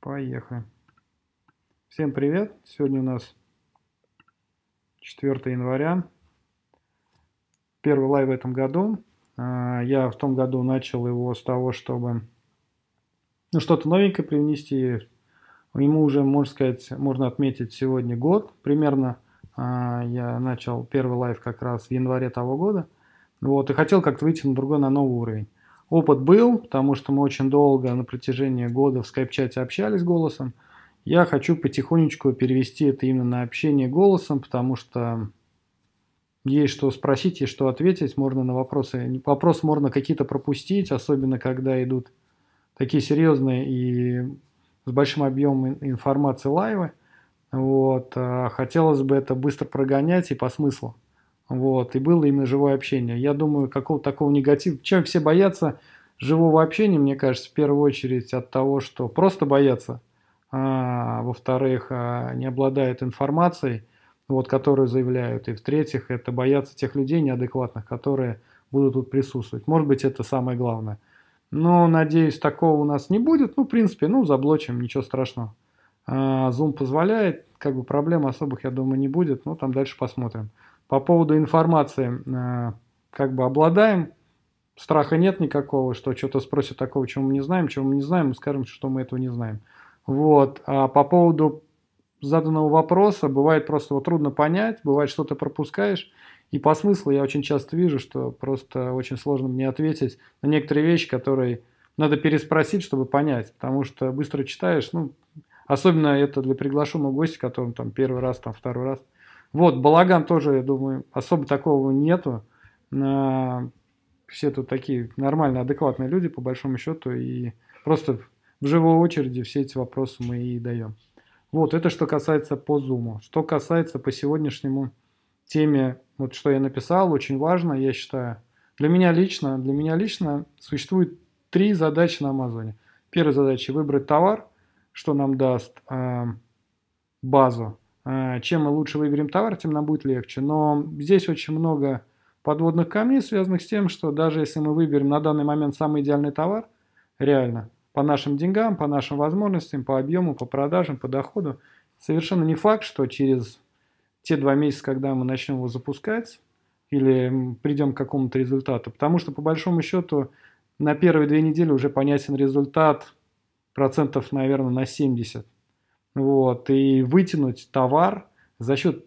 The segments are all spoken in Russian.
Поехали. Всем привет! Сегодня у нас 4 января. Первый лайв в этом году. А, я в том году начал его с того, чтобы ну, что-то новенькое привнести. Ему уже, можно сказать, можно отметить сегодня год. Примерно а, я начал первый лайв как раз в январе того года. Вот, и хотел как-то выйти на другой, на новый уровень. Опыт был, потому что мы очень долго на протяжении года в скайп-чате общались голосом. Я хочу потихонечку перевести это именно на общение голосом, потому что есть что спросить, есть что ответить, можно на вопросы, вопрос можно какие-то пропустить, особенно когда идут такие серьезные и с большим объемом информации лайвы. Вот. А хотелось бы это быстро прогонять и по смыслу. Вот, и было именно живое общение. Я думаю, какого такого негатива... Чем все боятся живого общения, мне кажется, в первую очередь от того, что просто боятся, а, во-вторых, а, не обладают информацией, вот, которую заявляют, и в-третьих, это боятся тех людей неадекватных, которые будут тут присутствовать. Может быть, это самое главное. Но, надеюсь, такого у нас не будет. Ну, в принципе, ну, заблочим, ничего страшного. А, Zoom позволяет, как бы проблем особых, я думаю, не будет. Ну, там дальше посмотрим. По поводу информации, э, как бы обладаем, страха нет никакого, что что-то спросят такого, чего мы не знаем, чего мы не знаем, мы скажем, что мы этого не знаем. Вот. А по поводу заданного вопроса, бывает просто вот трудно понять, бывает что-то пропускаешь, и по смыслу я очень часто вижу, что просто очень сложно мне ответить на некоторые вещи, которые надо переспросить, чтобы понять, потому что быстро читаешь, ну, особенно это для приглашенного гостя, которым там первый раз, там второй раз – вот, балаган тоже, я думаю, особо такого нету. А, все тут такие нормальные адекватные люди, по большому счету, и просто в живой очереди все эти вопросы мы и даем. Вот, это что касается по Zoom. Что касается по сегодняшнему теме, вот что я написал, очень важно, я считаю. Для меня лично, для меня лично существует три задачи на Амазоне. Первая задача – выбрать товар, что нам даст э, базу. А, чем мы лучше выберем товар, тем нам будет легче. Но здесь очень много подводных камней, связанных с тем, что даже если мы выберем на данный момент самый идеальный товар, реально, по нашим деньгам, по нашим возможностям, по объему, по продажам, по доходу, совершенно не факт, что через те два месяца, когда мы начнем его запускать, или придем к какому-то результату. Потому что, по большому счету, на первые две недели уже понятен результат процентов, наверное, на 70 вот, и вытянуть товар за счет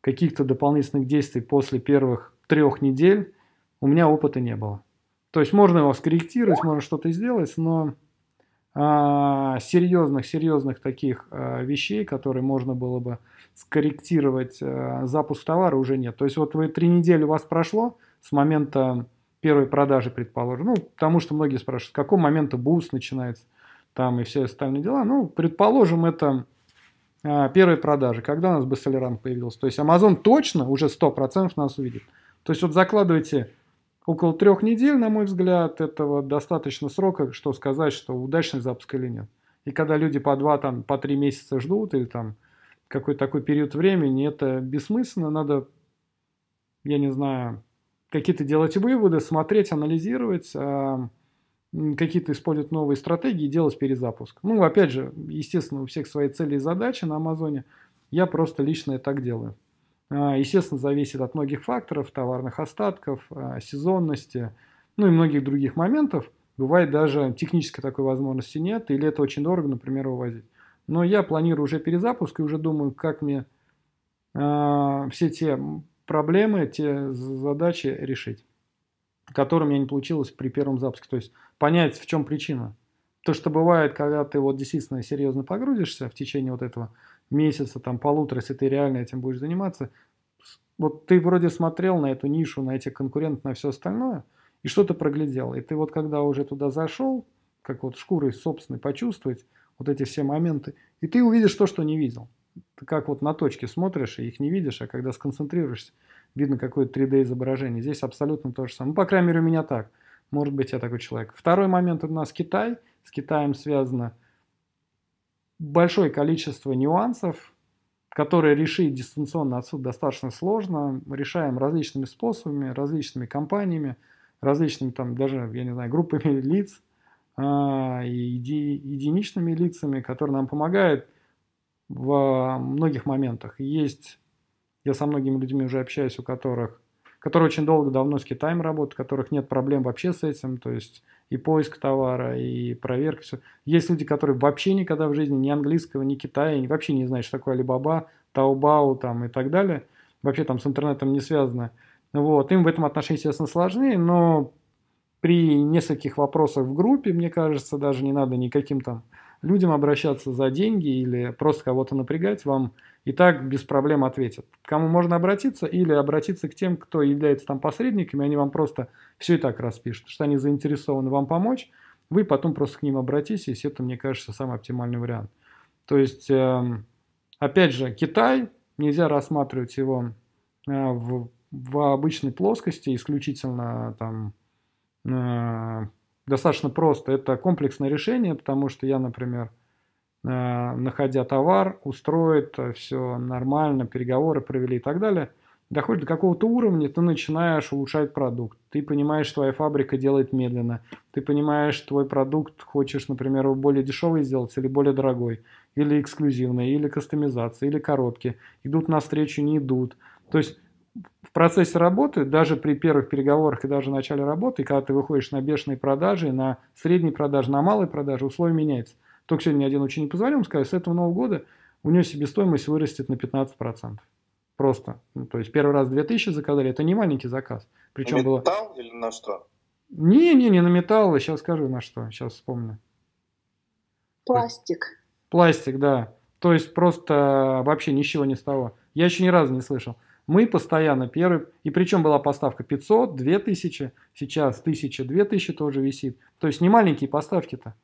каких-то дополнительных действий после первых трех недель у меня опыта не было. То есть можно его скорректировать, можно что-то сделать, но а, серьезных, серьезных таких а, вещей, которые можно было бы скорректировать а, запуск товара уже нет. То есть вот вы три недели у вас прошло с момента первой продажи, предположим, ну, потому что многие спрашивают, с какого момента буст начинается там и все остальные дела. Ну, предположим, это а, первой продажи, когда у нас бестселлеранг появился. То есть Amazon точно уже 100% нас увидит. То есть вот закладывайте около трех недель, на мой взгляд, этого достаточно срока, что сказать, что удачный запуск или нет. И когда люди по два, там, по три месяца ждут или там какой-то такой период времени, это бессмысленно, надо, я не знаю, какие-то делать выводы, смотреть, анализировать, какие-то используют новые стратегии делать перезапуск. Ну, опять же, естественно, у всех свои цели и задачи на Амазоне. Я просто лично так делаю. А, естественно, зависит от многих факторов, товарных остатков, а, сезонности, ну и многих других моментов. Бывает даже технической такой возможности нет, или это очень дорого, например, увозить. Но я планирую уже перезапуск и уже думаю, как мне э, все те проблемы, те задачи решить который у меня не получилось при первом запуске. То есть понять, в чем причина. То, что бывает, когда ты вот действительно серьезно погрузишься в течение вот этого месяца, там полутора, если ты реально этим будешь заниматься, вот ты вроде смотрел на эту нишу, на эти конкуренты, на все остальное, и что-то проглядел. И ты вот когда уже туда зашел, как вот шкурой собственной почувствовать вот эти все моменты, и ты увидишь то, что не видел. Ты как вот на точке смотришь, и их не видишь, а когда сконцентрируешься, видно какое-то 3D изображение. Здесь абсолютно то же самое. Ну, по крайней мере, у меня так. Может быть, я такой человек. Второй момент у нас Китай. С Китаем связано большое количество нюансов, которые решить дистанционно отсюда достаточно сложно. Мы решаем различными способами, различными компаниями, различными там даже, я не знаю, группами лиц, а, и единичными лицами, которые нам помогают во а, многих моментах. Есть я со многими людьми уже общаюсь, у которых которые очень долго, давно с Китаем работают, у которых нет проблем вообще с этим, то есть и поиск товара, и проверка, все. Есть люди, которые вообще никогда в жизни ни английского, ни Китая, и вообще не знают, что такое Alibaba, Taobao там и так далее, вообще там с интернетом не связано. Вот, им в этом отношении, естественно, сложнее, но при нескольких вопросах в группе, мне кажется, даже не надо никаким там людям обращаться за деньги или просто кого-то напрягать, вам и так без проблем ответят. Кому можно обратиться или обратиться к тем, кто является там посредниками, они вам просто все и так распишут, что они заинтересованы вам помочь, вы потом просто к ним обратитесь, и это, мне кажется, самый оптимальный вариант. То есть, эм, опять же, Китай, нельзя рассматривать его э, в, в обычной плоскости, исключительно там э, достаточно просто. Это комплексное решение, потому что я, например, э, находя товар, устроит э, все нормально, переговоры провели и так далее. Доходит до какого-то уровня, ты начинаешь улучшать продукт. Ты понимаешь, что твоя фабрика делает медленно. Ты понимаешь, твой продукт хочешь, например, его более дешевый сделать или более дорогой, или эксклюзивный, или кастомизация, или коробки. Идут навстречу, не идут. То есть в процессе работы, даже при первых переговорах и даже начале работы, когда ты выходишь на бешеные продажи, на средние продажи, на малые продажи, условия меняются. Только сегодня один ученик позвонил, он сказал, с этого Нового года у него себестоимость вырастет на 15%. Просто. Ну, то есть первый раз 2000 заказали, это не маленький заказ. Причем на металл было... или на что? Не, не, не на металл, сейчас скажу на что, сейчас вспомню. Пластик. Пластик, да. То есть просто вообще ничего не с того. Я еще ни разу не слышал. Мы постоянно первые и причем была поставка 500, 2000, сейчас 1000, 2000 тоже висит. То есть не маленькие поставки-то.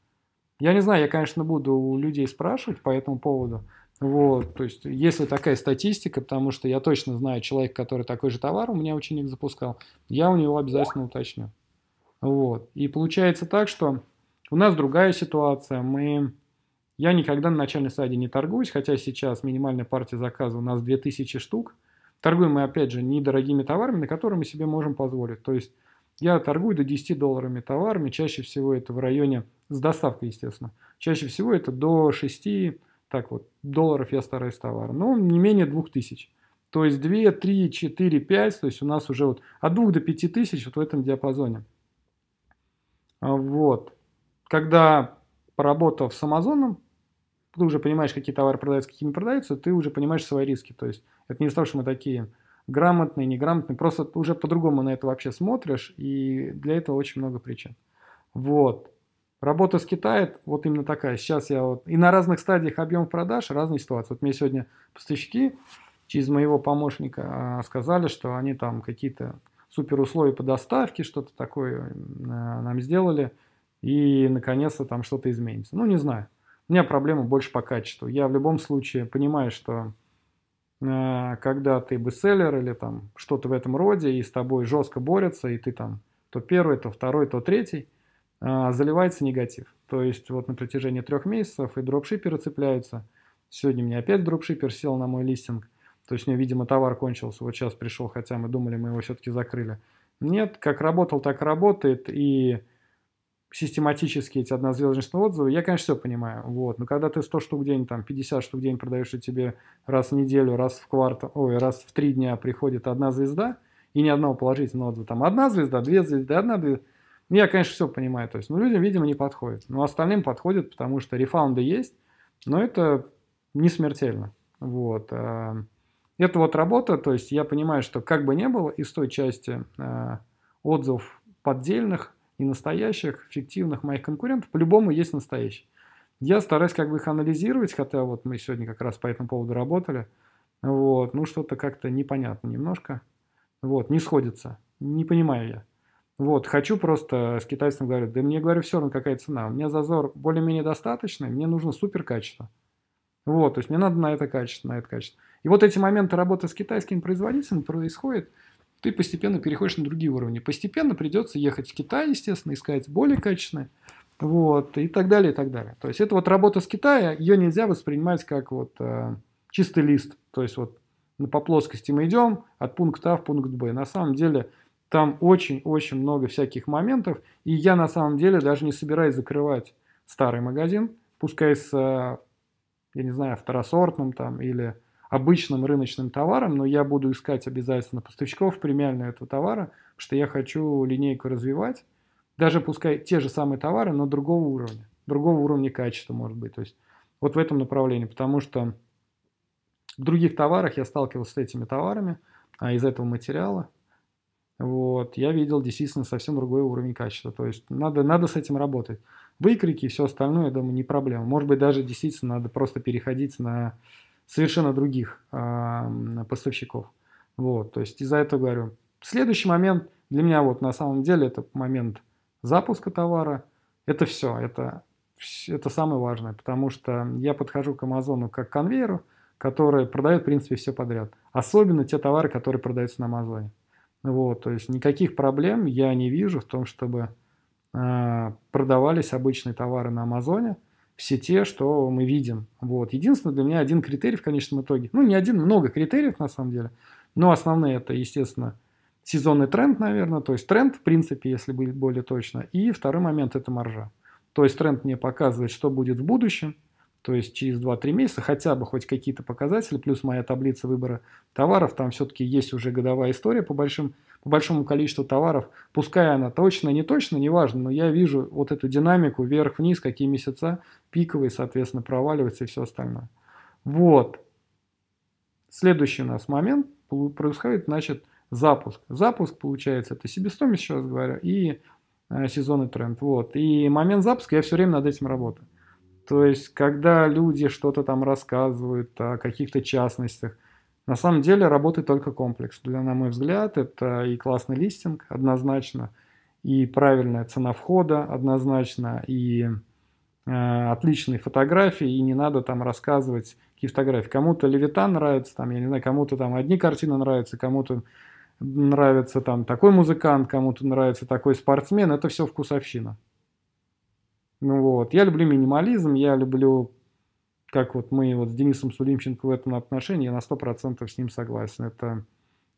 Я не знаю, я, конечно, буду у людей спрашивать по этому поводу. Вот, то есть, если такая статистика, потому что я точно знаю человека, который такой же товар у меня ученик запускал, я у него обязательно уточню. Вот. И получается так, что у нас другая ситуация. Мы... Я никогда на начальной стадии не торгуюсь, хотя сейчас минимальная партия заказа у нас 2000 штук – Торгуем мы, опять же, недорогими товарами, на которые мы себе можем позволить. То есть я торгую до 10 долларами товарами, чаще всего это в районе, с доставкой, естественно, чаще всего это до 6 так вот, долларов я стараюсь товар, но не менее 2000. То есть 2, 3, 4, 5, то есть у нас уже вот от 2 до 5 тысяч вот в этом диапазоне. А вот. Когда поработав с Амазоном, ты уже понимаешь, какие товары продаются, какие не продаются, ты уже понимаешь свои риски. То есть это не из-за что мы такие грамотные, неграмотные, просто уже по-другому на это вообще смотришь, и для этого очень много причин. Вот. Работа с Китаем вот именно такая. Сейчас я вот... И на разных стадиях объем продаж разные ситуации. Вот мне сегодня поставщики через моего помощника а, сказали, что они там какие-то супер условия по доставке, что-то такое а, нам сделали, и наконец-то там что-то изменится. Ну, не знаю. У меня проблема больше по качеству. Я в любом случае понимаю, что Э, когда ты бестселлер или там что-то в этом роде, и с тобой жестко борются, и ты там то первый, то второй, то третий, э, заливается негатив. То есть вот на протяжении трех месяцев и дропшиперы цепляются. Сегодня мне опять дропшипер сел на мой листинг. То есть у него, видимо, товар кончился. Вот сейчас пришел, хотя мы думали, мы его все-таки закрыли. Нет, как работал, так работает. И систематически эти однозвездочные отзывы, я, конечно, все понимаю. Вот. Но когда ты 100 штук в день, там, 50 штук в день продаешь, и тебе раз в неделю, раз в квартал, ой, раз в три дня приходит одна звезда, и ни одного положительного отзыва. Там одна звезда, две звезды, одна, две. Ну, я, конечно, все понимаю. То есть, ну, людям, видимо, не подходит. Но ну, остальным подходит, потому что рефаунды есть, но это не смертельно. Вот. А, это вот работа, то есть я понимаю, что как бы не было, из той части а, отзывов поддельных и настоящих, фиктивных моих конкурентов, по-любому есть настоящие. Я стараюсь как бы их анализировать, хотя вот мы сегодня как раз по этому поводу работали. Вот, ну что-то как-то непонятно немножко. Вот, не сходится, не понимаю я. Вот, хочу просто с китайцем говорю, да мне, говорю, все равно какая цена. У меня зазор более-менее достаточный, мне нужно супер качество. Вот, то есть мне надо на это качество, на это качество. И вот эти моменты работы с китайским производителем происходят – ты постепенно переходишь на другие уровни. Постепенно придется ехать в Китай, естественно, искать более качественные, вот, и так далее, и так далее. То есть это вот работа с Китая, ее нельзя воспринимать как вот э, чистый лист, то есть вот по плоскости мы идем от пункта А в пункт Б. На самом деле там очень-очень много всяких моментов, и я на самом деле даже не собираюсь закрывать старый магазин, пускай с, э, я не знаю, второсортным там или обычным рыночным товаром, но я буду искать обязательно поставщиков премиально этого товара, потому что я хочу линейку развивать, даже пускай те же самые товары, но другого уровня, другого уровня качества, может быть. То есть вот в этом направлении, потому что в других товарах я сталкивался с этими товарами а из этого материала. Вот, я видел действительно совсем другой уровень качества. То есть надо, надо с этим работать. Выкрики и все остальное, я думаю, не проблема. Может быть, даже действительно надо просто переходить на совершенно других а, поставщиков. Вот, то есть из-за этого говорю. Следующий момент для меня вот на самом деле это момент запуска товара. Это все, это, это самое важное, потому что я подхожу к Амазону как к конвейеру, который продает, в принципе, все подряд. Особенно те товары, которые продаются на Амазоне. Вот, то есть никаких проблем я не вижу в том, чтобы э, продавались обычные товары на Амазоне – все те, что мы видим. Вот. Единственное для меня один критерий в конечном итоге. Ну, не один, много критериев на самом деле. Но основные это, естественно, сезонный тренд, наверное. То есть тренд, в принципе, если быть более точно. И второй момент – это маржа. То есть тренд мне показывает, что будет в будущем – то есть через 2-3 месяца хотя бы хоть какие-то показатели, плюс моя таблица выбора товаров, там все-таки есть уже годовая история по, большим, по большому количеству товаров, пускай она точно, не точно, неважно, но я вижу вот эту динамику вверх-вниз, какие месяца пиковые, соответственно, проваливаются и все остальное. Вот. Следующий у нас момент происходит, значит, запуск. Запуск, получается, это себестоимость, еще раз говорю, и э, сезонный тренд. Вот. И момент запуска, я все время над этим работаю. То есть, когда люди что-то там рассказывают о каких-то частностях, на самом деле работает только комплекс. Для, на мой взгляд, это и классный листинг однозначно, и правильная цена входа однозначно, и э, отличные фотографии, и не надо там рассказывать, какие фотографии. Кому-то Левитан нравится, там, я не знаю, кому-то там одни картины нравятся, кому-то нравится там такой музыкант, кому-то нравится такой спортсмен. Это все вкусовщина. Ну вот, я люблю минимализм, я люблю, как вот мы вот с Денисом Сулимченко в этом отношении, я на 100% с ним согласен. Это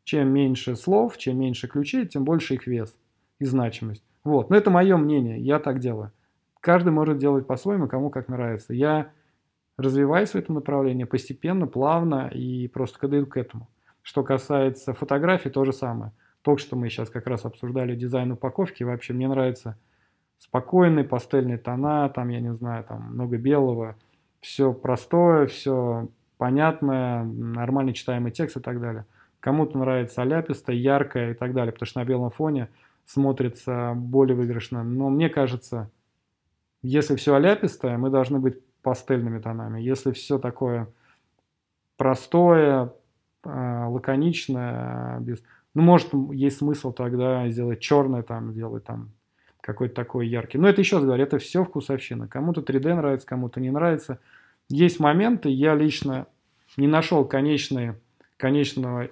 чем меньше слов, чем меньше ключей, тем больше их вес и значимость. Вот, но это мое мнение, я так делаю. Каждый может делать по-своему, кому как нравится. Я развиваюсь в этом направлении постепенно, плавно и просто когда иду к этому. Что касается фотографий, то же самое. Только что мы сейчас как раз обсуждали дизайн упаковки. Вообще мне нравится – спокойные пастельные тона, там, я не знаю, там много белого, все простое, все понятное, нормально читаемый текст и так далее. Кому-то нравится аляписто, яркое и так далее, потому что на белом фоне смотрится более выигрышно. Но мне кажется, если все аляпистое, мы должны быть пастельными тонами. Если все такое простое, а, лаконичное, без... ну, может, есть смысл тогда сделать черное, там, сделать там какой-то такой яркий. Но это еще раз говорю, это все вкусовщина. Кому-то 3D нравится, кому-то не нравится. Есть моменты, я лично не нашел конечные, конечного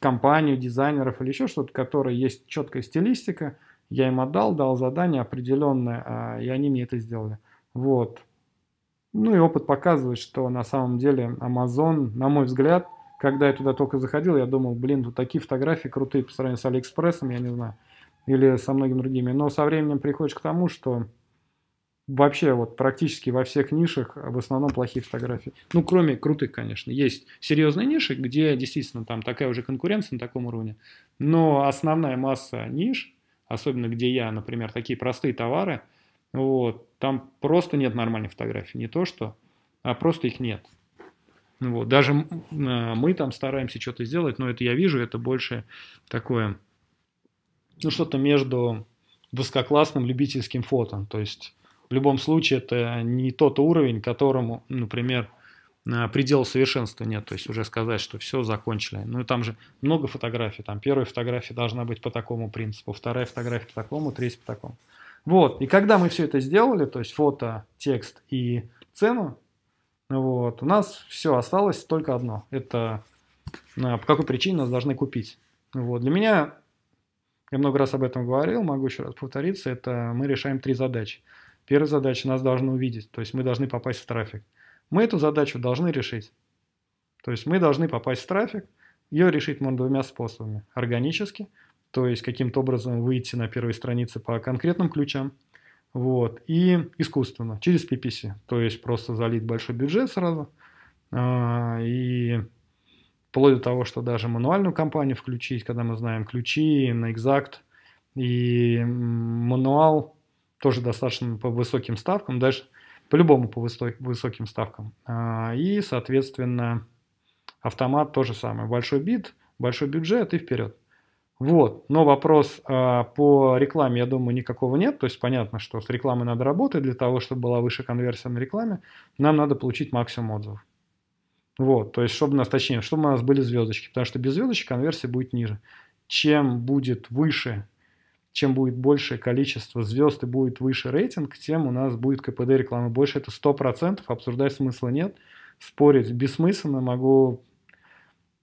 компанию, дизайнеров или еще что-то, которое есть четкая стилистика. Я им отдал, дал задание определенное, а, и они мне это сделали. Вот. Ну и опыт показывает, что на самом деле Amazon, на мой взгляд, когда я туда только заходил, я думал, блин, тут такие фотографии крутые по сравнению с Алиэкспрессом, я не знаю или со многими другими. Но со временем приходишь к тому, что вообще вот практически во всех нишах в основном плохие фотографии. Ну, кроме крутых, конечно. Есть серьезные ниши, где действительно там такая уже конкуренция на таком уровне. Но основная масса ниш, особенно где я, например, такие простые товары, вот, там просто нет нормальных фотографий. Не то что, а просто их нет. Вот, даже э, мы там стараемся что-то сделать, но это я вижу, это больше такое ну, что-то между высококлассным любительским фото. То есть в любом случае это не тот уровень, которому, например, а, предел совершенства нет. То есть уже сказать, что все, закончили. Ну и там же много фотографий. Там первая фотография должна быть по такому принципу, вторая фотография по такому, третья по такому. Вот. И когда мы все это сделали, то есть фото, текст и цену, вот, у нас все, осталось только одно. Это а, по какой причине нас должны купить. Вот. Для меня я много раз об этом говорил, могу еще раз повториться. Это мы решаем три задачи. Первая задача нас должны увидеть, то есть мы должны попасть в трафик. Мы эту задачу должны решить. То есть мы должны попасть в трафик. Ее решить можно двумя способами. Органически, то есть каким-то образом выйти на первой странице по конкретным ключам. Вот. И искусственно, через PPC. То есть просто залить большой бюджет сразу. А, и Вплоть до того, что даже мануальную компанию включить, когда мы знаем ключи на экзакт и мануал тоже достаточно по высоким ставкам, даже по-любому по высоким ставкам. А, и, соответственно, автомат то же самое. Большой бит, большой бюджет и вперед. Вот, но вопрос а, по рекламе, я думаю, никакого нет. То есть понятно, что с рекламой надо работать для того, чтобы была выше конверсия на рекламе. Нам надо получить максимум отзывов. Вот, то есть, чтобы у нас, точнее, чтобы у нас были звездочки, потому что без звездочек конверсия будет ниже. Чем будет выше, чем будет большее количество звезд и будет выше рейтинг, тем у нас будет КПД рекламы больше. Это 100%, обсуждать смысла нет, спорить бессмысленно, могу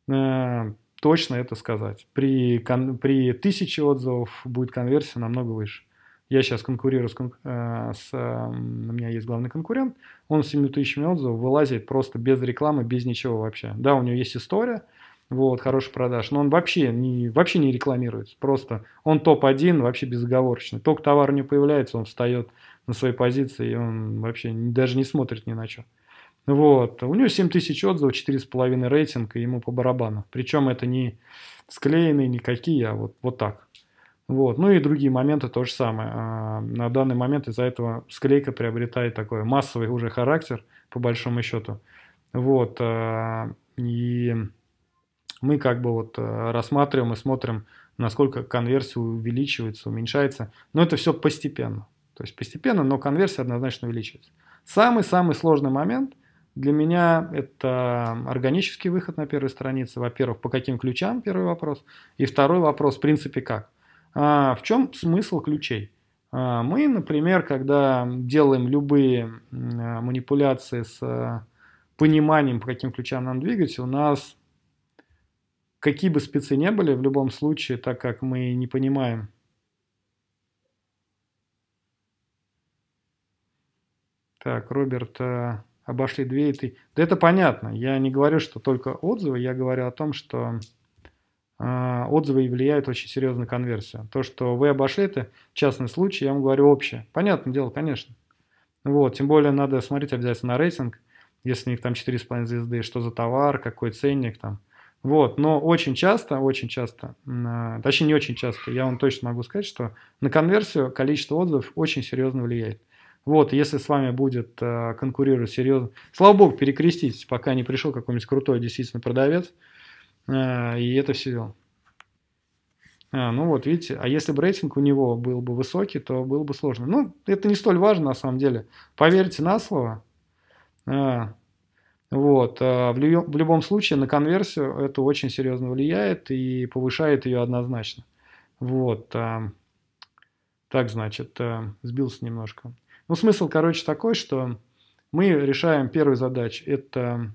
э, точно это сказать. При, кон, при тысяче отзывов будет конверсия намного выше. Я сейчас конкурирую с, э, с... Эм, у меня есть главный конкурент. Он с 7 тысячами отзывов вылазит просто без рекламы, без ничего вообще. Да, у него есть история, вот, хороший продаж, но он вообще не, вообще не рекламируется. Просто он топ-1, вообще безоговорочный. Только товар не появляется, он встает на своей позиции, и он вообще даже не смотрит ни на что. Вот. У него тысяч отзывов, 4,5 рейтинга, ему по барабану. Причем это не склеенные никакие, а вот, вот так. Вот. Ну и другие моменты то же самое. А, на данный момент из-за этого склейка приобретает такой массовый уже характер, по большому счету. Вот. А, и мы как бы вот а, рассматриваем и смотрим, насколько конверсия увеличивается, уменьшается. Но это все постепенно. То есть постепенно, но конверсия однозначно увеличивается. Самый-самый сложный момент для меня это органический выход на первой странице. Во-первых, по каким ключам, первый вопрос. И второй вопрос, в принципе, как. А, в чем смысл ключей? А, мы, например, когда делаем любые а, манипуляции с а, пониманием, по каким ключам нам двигать, у нас какие бы спецы не были, в любом случае, так как мы не понимаем, Так, Роберт, а, обошли две и ты. Да это понятно. Я не говорю, что только отзывы. Я говорю о том, что а, отзывы и влияют очень серьезно на конверсию. То, что вы обошли, это частный случай, я вам говорю общее. Понятное дело, конечно. Вот, тем более надо смотреть обязательно на рейтинг, если у них там 4,5 звезды, что за товар, какой ценник там. Вот, но очень часто, очень часто, а, точнее не очень часто, я вам точно могу сказать, что на конверсию количество отзывов очень серьезно влияет. Вот, если с вами будет а, конкурировать серьезно, слава богу, перекреститесь, пока не пришел какой-нибудь крутой действительно продавец, Э, и это все дело. А, э, ну вот, видите, а если бы рейтинг у него был бы высокий, то было бы сложно. Ну, это не столь важно на самом деле. Поверьте на слово. А, вот, а в, лю- в любом случае на конверсию это очень серьезно влияет и повышает ее однозначно. Вот, а, так значит, а, сбился немножко. Ну, смысл, короче, такой, что мы решаем первую задачу. Это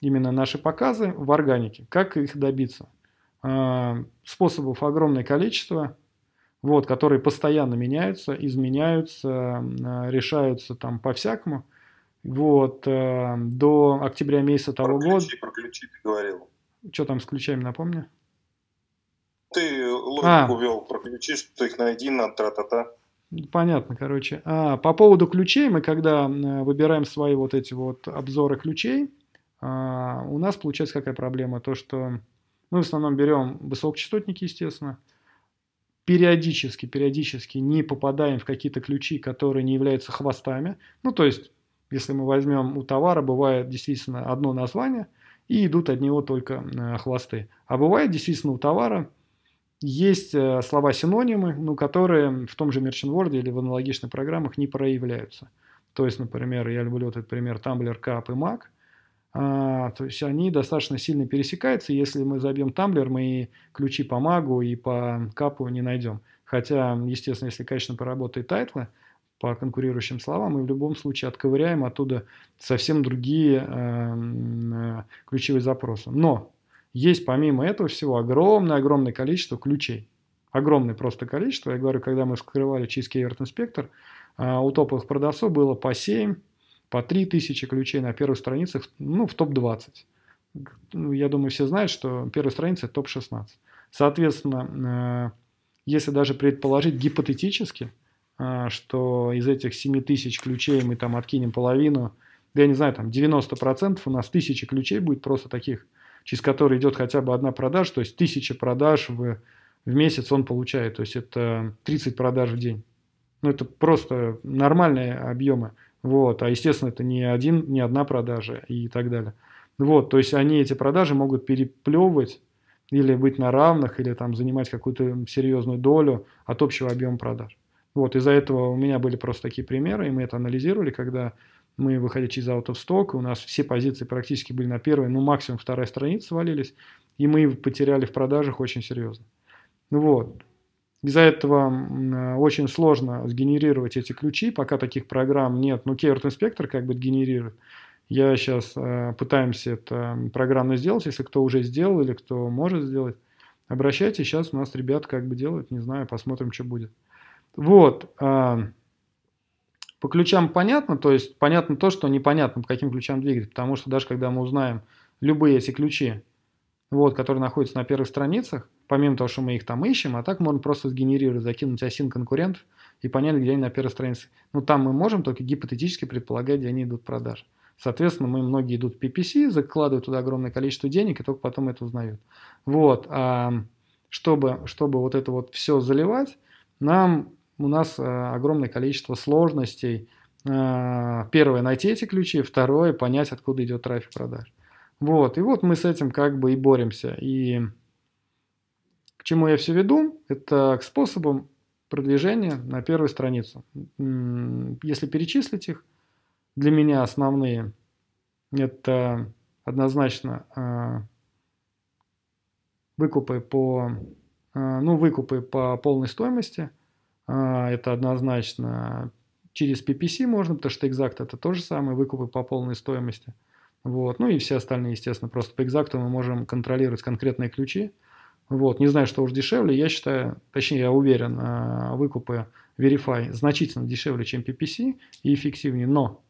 именно наши показы в органике. Как их добиться? А, способов огромное количество, вот, которые постоянно меняются, изменяются, а, решаются там по-всякому. Вот, э, до октября месяца про того ключи, года... Про ключи ты говорил. Что там с ключами, напомни? Ты логику а. вел про ключи, что их найди на тра-та-та. Понятно, короче. А, по поводу ключей, мы когда выбираем свои вот эти вот обзоры ключей, а, у нас получается какая проблема? То, что мы в основном берем высокочастотники, естественно, периодически, периодически не попадаем в какие-то ключи, которые не являются хвостами. Ну, то есть, если мы возьмем у товара, бывает действительно одно название, и идут от него только э, хвосты. А бывает действительно у товара есть э, слова-синонимы, ну, которые в том же Merchant или в аналогичных программах не проявляются. То есть, например, я люблю этот пример Tumblr, Cup и Mac – а, то есть они достаточно сильно пересекаются. Если мы забьем тамблер, мы и ключи по магу, и по капу не найдем. Хотя, естественно, если, качественно поработает тайтлы по конкурирующим словам, мы в любом случае отковыряем оттуда совсем другие эм, э, ключевые запросы. Но есть помимо этого всего огромное-огромное количество ключей. Огромное просто количество. Я говорю, когда мы вскрывали Cheesecake Inspector, э, у топовых продавцов было по 7, по 3000 ключей на первой странице, ну, в топ-20. Ну, я думаю, все знают, что первая страница – топ-16. Соответственно, э, если даже предположить гипотетически, э, что из этих 7000 ключей мы там откинем половину, да я не знаю, там 90% у нас тысячи ключей будет просто таких, через которые идет хотя бы одна продажа, то есть тысяча продаж в, в месяц он получает, то есть это 30 продаж в день. Ну, это просто нормальные объемы. Вот, а естественно, это не один, не одна продажа и так далее. Вот, то есть они эти продажи могут переплевывать или быть на равных, или там занимать какую-то серьезную долю от общего объема продаж. Вот, из-за этого у меня были просто такие примеры, и мы это анализировали, когда мы выходили через out of stock, у нас все позиции практически были на первой, ну максимум вторая страница свалились, и мы потеряли в продажах очень серьезно. Вот. Из-за этого э, очень сложно сгенерировать эти ключи, пока таких программ нет. Ну, Keyword Inspector как бы генерирует. Я сейчас э, пытаемся это программно сделать, если кто уже сделал или кто может сделать. Обращайтесь, сейчас у нас ребят как бы делают, не знаю, посмотрим, что будет. Вот, э, по ключам понятно, то есть понятно то, что непонятно, по каким ключам двигать, потому что даже когда мы узнаем любые эти ключи, вот, которые находятся на первых страницах, помимо того, что мы их там ищем, а так можно просто сгенерировать, закинуть осин конкурентов и понять, где они на первой странице. Ну, там мы можем только гипотетически предполагать, где они идут продаж. Соответственно, мы многие идут в PPC, закладывают туда огромное количество денег, и только потом это узнают. Вот. А чтобы, чтобы вот это вот все заливать, нам у нас а, огромное количество сложностей. А, первое, найти эти ключи. Второе, понять, откуда идет трафик продаж. Вот, и вот мы с этим как бы и боремся. И к чему я все веду, это к способам продвижения на первую страницу. Если перечислить их, для меня основные это однозначно а, выкупы по, а, ну, выкупы по полной стоимости. А, это однозначно через PPC можно, потому что экзакт это то же самое, выкупы по полной стоимости – вот. Ну и все остальные, естественно, просто по экзакту мы можем контролировать конкретные ключи. Вот. Не знаю, что уж дешевле. Я считаю, точнее, я уверен, э, выкупы Verify значительно дешевле, чем PPC и эффективнее. Но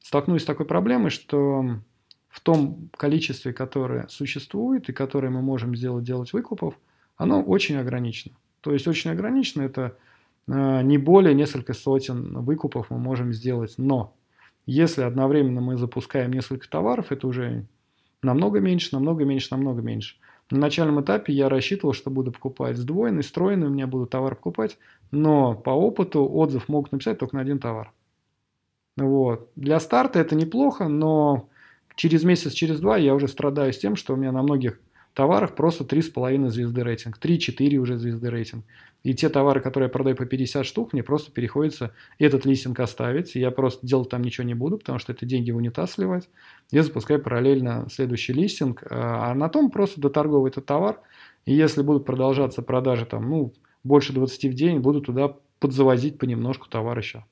столкнулись с такой проблемой, что в том количестве, которое существует и которое мы можем сделать, делать выкупов, оно очень ограничено. То есть очень ограничено это э, не более несколько сотен выкупов мы можем сделать. Но если одновременно мы запускаем несколько товаров, это уже намного меньше, намного меньше, намного меньше. На начальном этапе я рассчитывал, что буду покупать сдвоенный, стройный, у меня будут товар покупать, но по опыту отзыв могут написать только на один товар. Вот. Для старта это неплохо, но через месяц, через два я уже страдаю с тем, что у меня на многих Товарах просто 3,5 звезды рейтинг, 3-4 уже звезды рейтинг. И те товары, которые я продаю по 50 штук, мне просто переходится этот листинг оставить. Я просто делать там ничего не буду, потому что это деньги в унитаз сливать. Я запускаю параллельно следующий листинг, э, а на том просто доторговый этот товар. И если будут продолжаться продажи там, ну, больше 20 в день, буду туда подзавозить понемножку товар еще.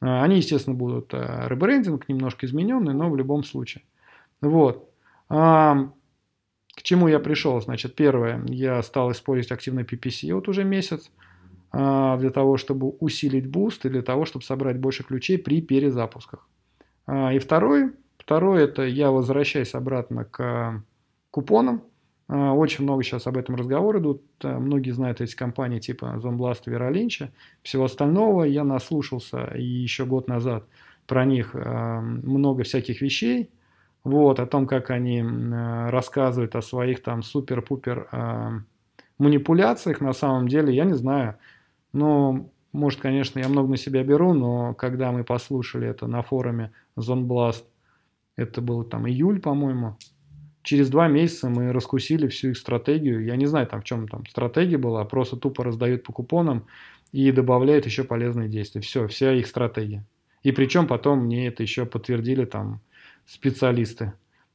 Э, они, естественно, будут э, ребрендинг немножко измененный, но в любом случае. Вот. К чему я пришел? Значит, первое, я стал использовать активный PPC вот уже месяц а, для того, чтобы усилить буст и для того, чтобы собрать больше ключей при перезапусках. А, и второй, второй это я возвращаюсь обратно к купонам. А, очень много сейчас об этом разговор идут. Э, многие знают эти компании типа Zonblast, Veralynch. Всего остального я наслушался и еще год назад про них э, много всяких вещей – вот, о том, как они э, рассказывают о своих там супер-пупер э, манипуляциях, на самом деле, я не знаю. Ну, может, конечно, я много на себя беру, но когда мы послушали это на форуме Blast, это было там июль, по-моему, через два месяца мы раскусили всю их стратегию. Я не знаю, там в чем там стратегия была, просто тупо раздают по купонам и добавляют еще полезные действия. Все, вся их стратегия. И причем потом мне это еще подтвердили там специалисты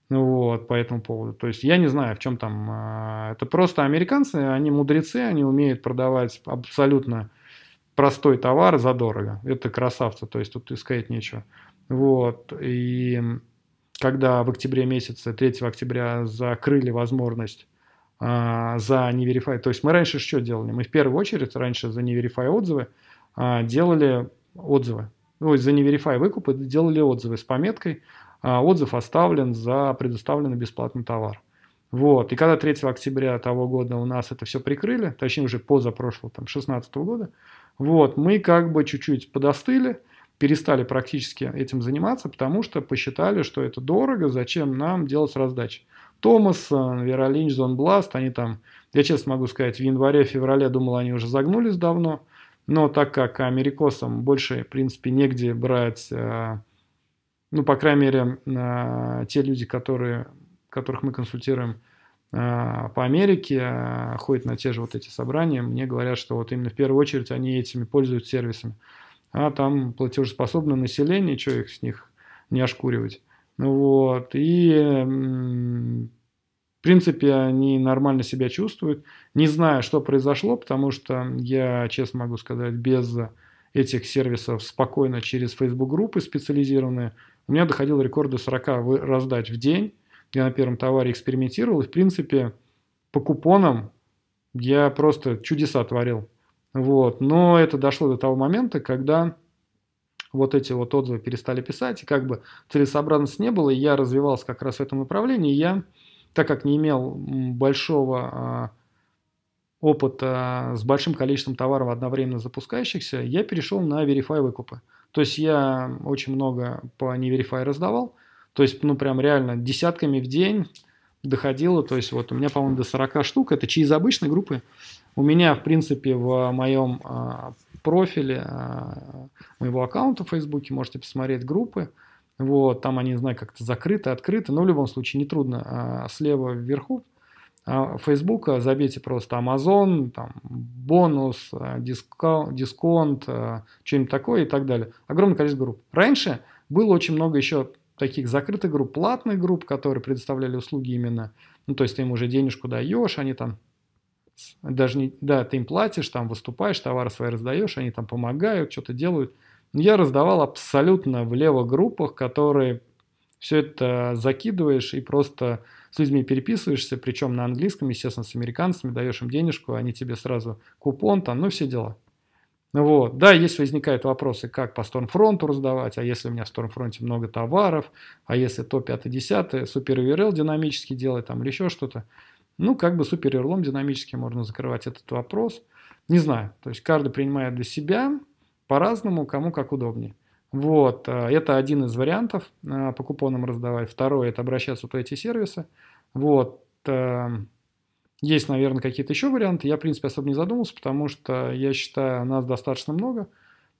вот, по этому поводу. То есть я не знаю, в чем там. А, это просто американцы, они мудрецы, они умеют продавать абсолютно простой товар задорого. Это красавцы, то есть тут искать нечего. Вот, и когда в октябре месяце, 3 октября закрыли возможность а, за неверифай, то есть мы раньше что делали? Мы в первую очередь раньше за неверифай отзывы а, делали отзывы, ну, за неверифай выкупы делали отзывы с пометкой, а, отзыв оставлен за предоставленный бесплатный товар. Вот. И когда 3 октября того года у нас это все прикрыли, точнее уже позапрошлого, там, 16 года, вот, мы как бы чуть-чуть подостыли, перестали практически этим заниматься, потому что посчитали, что это дорого, зачем нам делать раздачи. Томас, Вера Зонбласт, они там, я честно могу сказать, в январе-феврале думал, они уже загнулись давно, но так как америкосам больше, в принципе, негде брать а, ну, по крайней мере, э, те люди, которые, которых мы консультируем э, по Америке, э, ходят на те же вот эти собрания, мне говорят, что вот именно в первую очередь они этими пользуются сервисами. А там платежеспособное население, что их с них не ошкуривать. Ну вот, и в принципе, они нормально себя чувствуют. Не знаю, что произошло, потому что я, честно могу сказать, без этих сервисов спокойно через Facebook-группы специализированные у меня доходило рекорд до 40 раздать в день. Я на первом товаре экспериментировал, и, в принципе, по купонам я просто чудеса творил. Вот. Но это дошло до того момента, когда вот эти вот отзывы перестали писать, и как бы целесообразности не было, и я развивался как раз в этом направлении. Я, так как не имел большого а, опыта с большим количеством товаров одновременно запускающихся, я перешел на верифай выкупы. То есть я очень много по неверифай раздавал. То есть, ну, прям реально десятками в день доходило. То есть, вот у меня, по-моему, до 40 штук. Это через обычные группы. У меня, в принципе, в моем э, профиле э, моего аккаунта в Фейсбуке можете посмотреть группы. Вот, там они, не знаю, как-то закрыты, открыты. Но в любом случае, нетрудно. Э, слева вверху Фейсбука, э, забейте просто Amazon, там, бонус, э, дисконт, дисконт э, что-нибудь такое и так далее. Огромное количество групп. Раньше было очень много еще таких закрытых групп, платных групп, которые предоставляли услуги именно, ну, то есть ты им уже денежку даешь, они там даже не, да, ты им платишь, там выступаешь, товары свои раздаешь, они там помогают, что-то делают. я раздавал абсолютно в левых группах, которые все это закидываешь и просто с людьми переписываешься, причем на английском, естественно, с американцами, даешь им денежку, они тебе сразу купон там, ну, все дела. Вот. Да, если возникают вопросы, как по Stormfront раздавать, а если у меня в Stormfront много товаров, а если то 5-10, супер URL динамически делать там или еще что-то, ну, как бы супер URL динамически можно закрывать этот вопрос. Не знаю, то есть каждый принимает для себя по-разному, кому как удобнее. Вот, э, это один из вариантов э, по купонам раздавать. Второй – это обращаться по эти сервисы. Вот, эм, есть, наверное, какие-то еще варианты. Я, в принципе, особо не задумывался, потому что я считаю, нас достаточно много,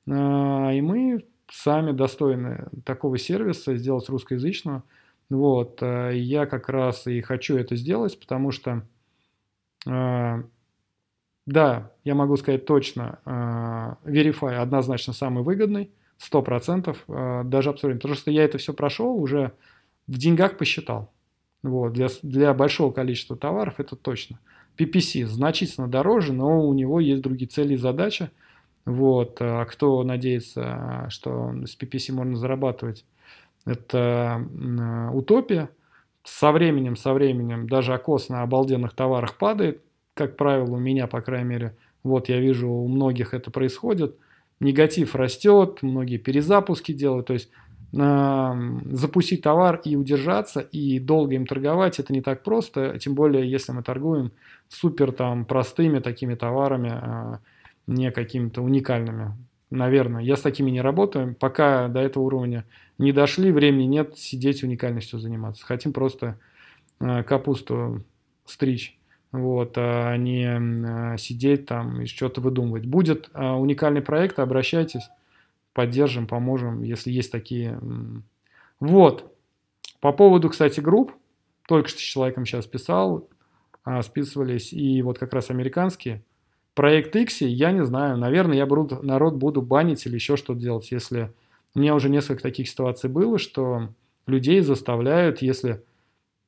э, и мы сами достойны такого сервиса сделать русскоязычного. Вот, я как раз и хочу это сделать, потому что, да, я могу сказать точно, Verify однозначно самый выгодный – сто процентов а, даже абсолютно. Потому что я это все прошел, уже в деньгах посчитал. Вот, для, для большого количества товаров это точно. PPC значительно дороже, но у него есть другие цели и задачи. Вот, а кто надеется, что с PPC можно зарабатывать, это утопия. Со временем, со временем даже окос на обалденных товарах падает. Как правило, у меня, по крайней мере, вот я вижу, у многих это происходит – негатив растет, многие перезапуски делают, то есть запустить товар и удержаться, и долго им торговать, это не так просто, тем более, если мы торгуем супер там простыми такими товарами, а не какими-то уникальными. Наверное, я с такими не работаю, пока до этого уровня не дошли, времени нет сидеть уникальностью заниматься. Хотим просто а, капусту стричь вот, а не а, сидеть там и что-то выдумывать. Будет а, уникальный проект, обращайтесь, поддержим, поможем, если есть такие. Вот. По поводу, кстати, групп, только что с человеком сейчас писал, а, списывались, и вот как раз американские. Проект X, я не знаю, наверное, я буду, народ буду банить или еще что-то делать, если... У меня уже несколько таких ситуаций было, что людей заставляют, если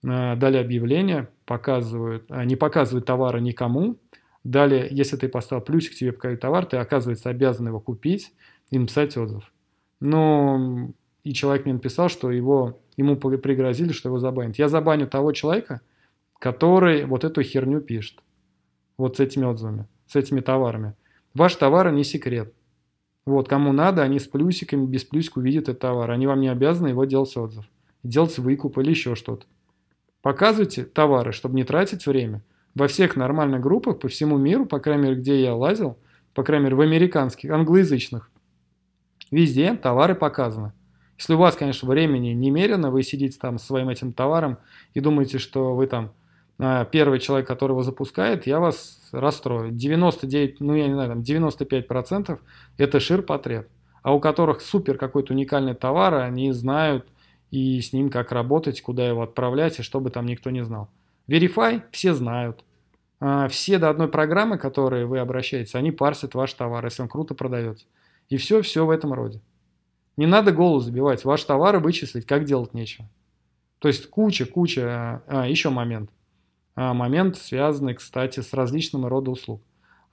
Э, дали объявление, показывают, э, не показывают товара никому. Далее, если ты поставил плюсик, тебе показали товар, ты, оказывается, обязан его купить и написать отзыв. Но ну, и человек мне написал, что его, ему пригрозили, что его забанят. Я забаню того человека, который вот эту херню пишет. Вот с этими отзывами, с этими товарами. Ваш товар не секрет. Вот, кому надо, они с плюсиками, без плюсика увидят этот товар. Они вам не обязаны его делать отзыв. Делать выкуп или еще что-то. Показывайте товары, чтобы не тратить время. Во всех нормальных группах по всему миру, по крайней мере, где я лазил, по крайней мере, в американских, англоязычных, везде товары показаны. Если у вас, конечно, времени немерено, вы сидите там с своим этим товаром и думаете, что вы там а, первый человек, который его запускает, я вас расстрою. 99, ну я не знаю, там 95% это ширпотреб. А у которых супер какой-то уникальный товар, они знают – и с ним как работать, куда его отправлять и чтобы там никто не знал. Verify все знают. А, все до одной программы, которые вы обращаетесь, они парсят ваш товар, если он круто продается. И все-все в этом роде. Не надо голову забивать, ваш товар вычислить, как делать нечего. То есть куча, куча, а, а еще момент. А, момент, связанный, кстати, с различным родом услуг.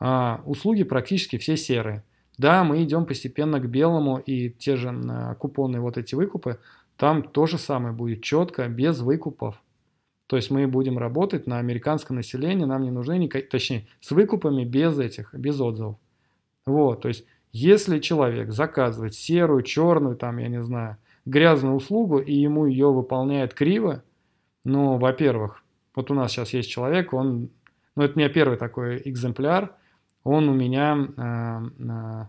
А, услуги практически все серые. Да, мы идем постепенно к белому, и те же а, купоны, вот эти выкупы, там то же самое будет четко, без выкупов. То есть мы будем работать на американское население, нам не нужны никакие, точнее, с выкупами без этих, без отзывов. Вот, то есть если человек заказывает серую, черную, там, я не знаю, грязную услугу, и ему ее выполняет криво, ну, во-первых, вот у нас сейчас есть человек, он, ну, это у меня первый такой экземпляр, он у меня э, э,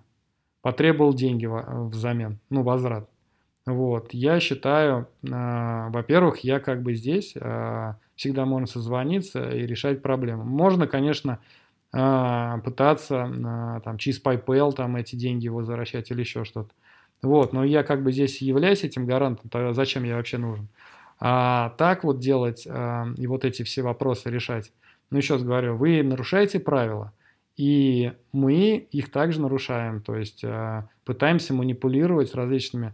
потребовал деньги в взамен, ну, возврат. Вот, я считаю, э, во-первых, я как бы здесь, э, всегда можно созвониться и решать проблемы. Можно, конечно, э, пытаться э, там, через PayPal там, эти деньги возвращать или еще что-то. Вот, но я как бы здесь являюсь этим гарантом, тогда зачем я вообще нужен? А так вот делать э, и вот эти все вопросы решать. Ну, еще раз говорю, вы нарушаете правила, и мы их также нарушаем, то есть э, пытаемся манипулировать различными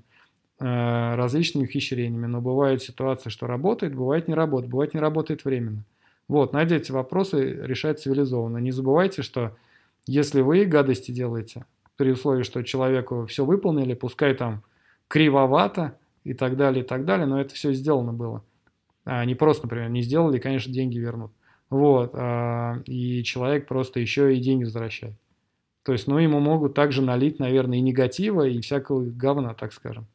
Э, различными ухищрениями. Но бывает ситуация, что работает, бывает не работает, бывает не работает временно. Вот, найдите эти вопросы решать цивилизованно. Не забывайте, что если вы гадости делаете, при условии, что человеку все выполнили, пускай там кривовато и так далее, и так далее, но это все сделано было. А не просто, например, не сделали, и, конечно, деньги вернут. Вот, а, и человек просто еще и деньги возвращает. То есть, ну, ему могут также налить, наверное, и негатива, и всякого говна, так скажем.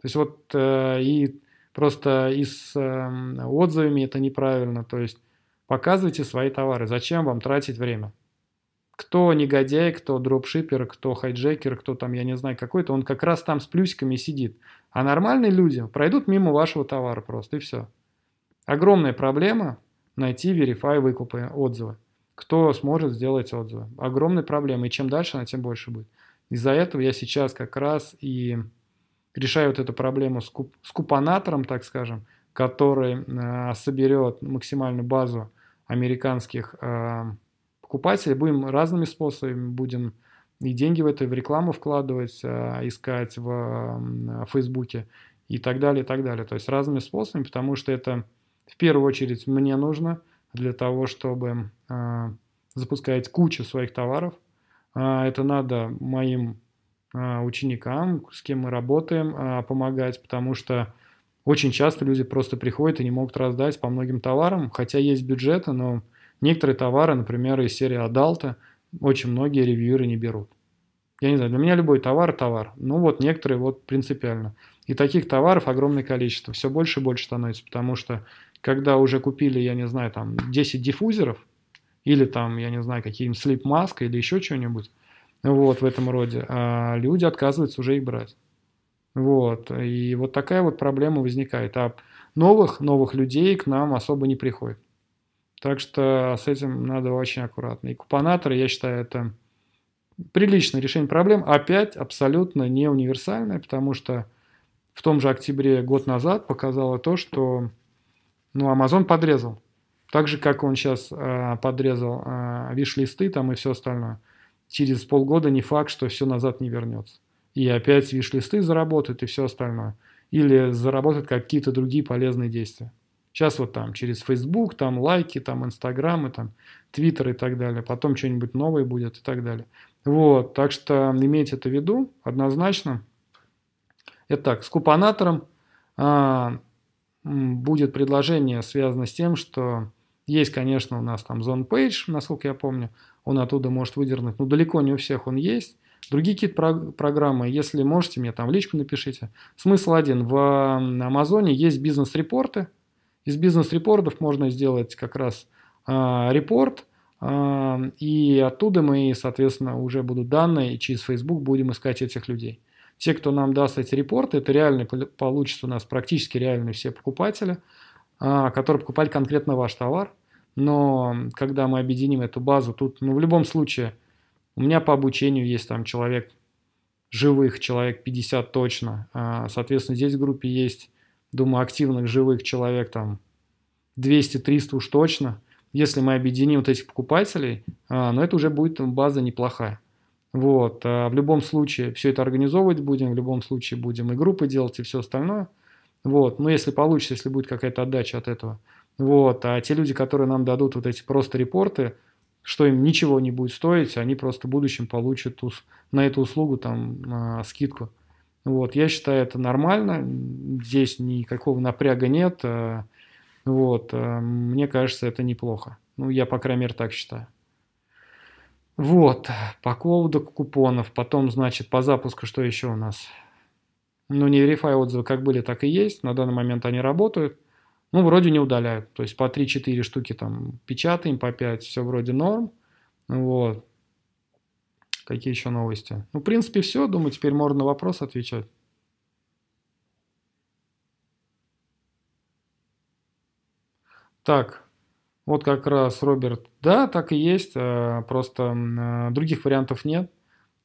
То есть вот э, и просто и с э, отзывами это неправильно. То есть показывайте свои товары. Зачем вам тратить время? Кто негодяй, кто дропшипер, кто хайджекер, кто там, я не знаю, какой-то, он как раз там с плюсиками сидит. А нормальные люди пройдут мимо вашего товара просто, и все. Огромная проблема найти верифай выкупы, отзывы. Кто сможет сделать отзывы? Огромная проблема. И чем дальше, она тем больше будет. Из-за этого я сейчас как раз и решают эту проблему с, куп, с купонатором, так скажем, который э, соберет максимальную базу американских э, покупателей. Будем разными способами, будем и деньги в это, в рекламу вкладывать, э, искать в э, Фейсбуке и так далее, и так далее. То есть разными способами, потому что это в первую очередь мне нужно для того, чтобы э, запускать кучу своих товаров. Э, это надо моим а, ученикам, с кем мы работаем, а, помогать, потому что очень часто люди просто приходят и не могут раздать по многим товарам, хотя есть бюджеты, но некоторые товары, например, из серии Адалта, очень многие ревьюеры не берут. Я не знаю, для меня любой товар – товар. Ну вот некоторые вот принципиально. И таких товаров огромное количество. Все больше и больше становится, потому что когда уже купили, я не знаю, там 10 диффузеров, или там, я не знаю, какие-нибудь слип маска или еще что-нибудь, вот в этом роде, а люди отказываются уже их брать. Вот, и вот такая вот проблема возникает. А новых, новых людей к нам особо не приходит. Так что с этим надо очень аккуратно. И купонаторы, я считаю, это приличное решение проблем. Опять абсолютно не универсальное, потому что в том же октябре год назад показало то, что ну, Amazon подрезал. Так же, как он сейчас э, а, подрезал э, виш-листы там и все остальное через полгода не факт, что все назад не вернется. И опять виш-листы заработают и все остальное. Или заработают какие-то другие полезные действия. Сейчас вот там через Facebook, там лайки, там Инстаграмы, там Твиттер и так далее. Потом что-нибудь новое будет и так далее. Вот, так что имейте это в виду однозначно. Итак, с купонатором а, будет предложение связано с тем, что есть, конечно, у нас там Zone Page, насколько я помню, он оттуда может выдернуть, но ну, далеко не у всех он есть. Другие какие-то программы, если можете, мне там в личку напишите. Смысл один. В Амазоне есть бизнес-репорты. Из бизнес-репортов можно сделать как раз э, репорт, э, и оттуда мы, соответственно, уже будут данные, и через Facebook будем искать этих людей. Те, кто нам даст эти репорты, это реально получится у нас практически реальные все покупатели – а, которые покупали конкретно ваш товар. Но когда мы объединим эту базу, тут, ну, в любом случае, у меня по обучению есть там человек живых, человек 50 точно. А, соответственно, здесь в группе есть, думаю, активных живых человек там 200-300 уж точно. Если мы объединим вот этих покупателей, а, но это уже будет база неплохая. Вот. В любом случае все это организовывать будем, в любом случае будем и группы делать, и все остальное – вот, ну, если получится, если будет какая-то отдача от этого. Вот, а те люди, которые нам дадут вот эти просто репорты, что им ничего не будет стоить, они просто в будущем получат на эту услугу там а, скидку. Вот, я считаю, это нормально, здесь никакого напряга нет, а, вот, а, мне кажется, это неплохо. Ну, я, по крайней мере, так считаю. Вот, по поводу купонов, потом, значит, по запуску, что еще у нас? Ну, не верифай отзывы как были, так и есть. На данный момент они работают. Ну, вроде не удаляют. То есть по 3-4 штуки там печатаем, по 5, все вроде норм. Вот. Какие еще новости? Ну, в принципе, все. Думаю, теперь можно на вопрос отвечать. Так, вот как раз Роберт. Да, так и есть, э, просто э, других вариантов нет.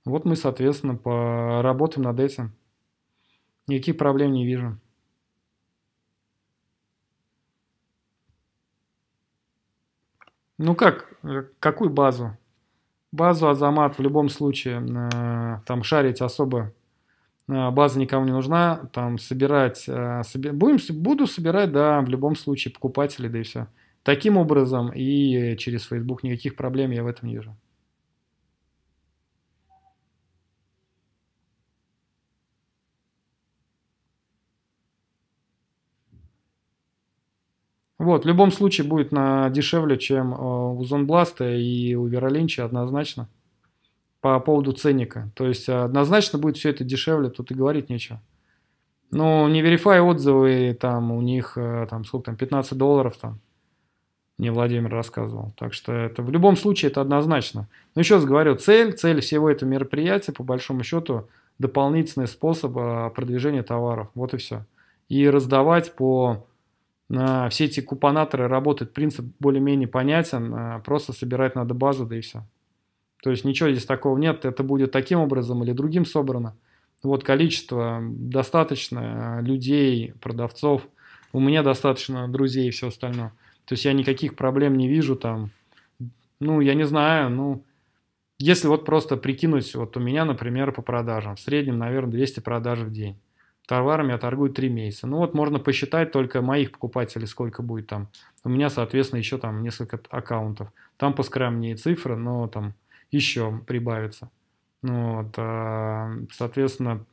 Вот мы, соответственно, поработаем над этим. Никаких проблем не вижу. Ну как, э, какую базу? Базу Азамат в любом случае, э, там шарить особо э, база никому не нужна, там собирать, соби... будем, буду собирать, да, в любом случае покупателей, да и все. Таким образом и через Facebook никаких проблем я в этом не вижу. Вот, в любом случае будет на дешевле, чем э, у Зонбласта и у Веролинча однозначно по поводу ценника. То есть э, однозначно будет все это дешевле, тут и говорить нечего. Ну, не верифай отзывы, там у них э, там сколько там, 15 долларов там, мне Владимир рассказывал. Так что это в любом случае это однозначно. Но еще раз говорю, цель, цель всего этого мероприятия, по большому счету, дополнительный способ продвижения товаров. Вот и все. И раздавать по все эти купонаторы работают, принцип более-менее понятен, а, просто собирать надо базу, да и все. То есть ничего здесь такого нет, это будет таким образом или другим собрано. Вот количество достаточно а, людей, продавцов, у меня достаточно друзей и все остальное. То есть я никаких проблем не вижу там. Ну, я не знаю, ну, если вот просто прикинуть, вот у меня, например, по продажам, в среднем, наверное, 200 продаж в день. Товарами я а торгую 3 месяца. Ну вот можно посчитать только моих покупателей, сколько будет там. У меня, соответственно, еще там несколько аккаунтов. Там поскромнее цифры, но там еще прибавится. Ну, вот, а, соответственно,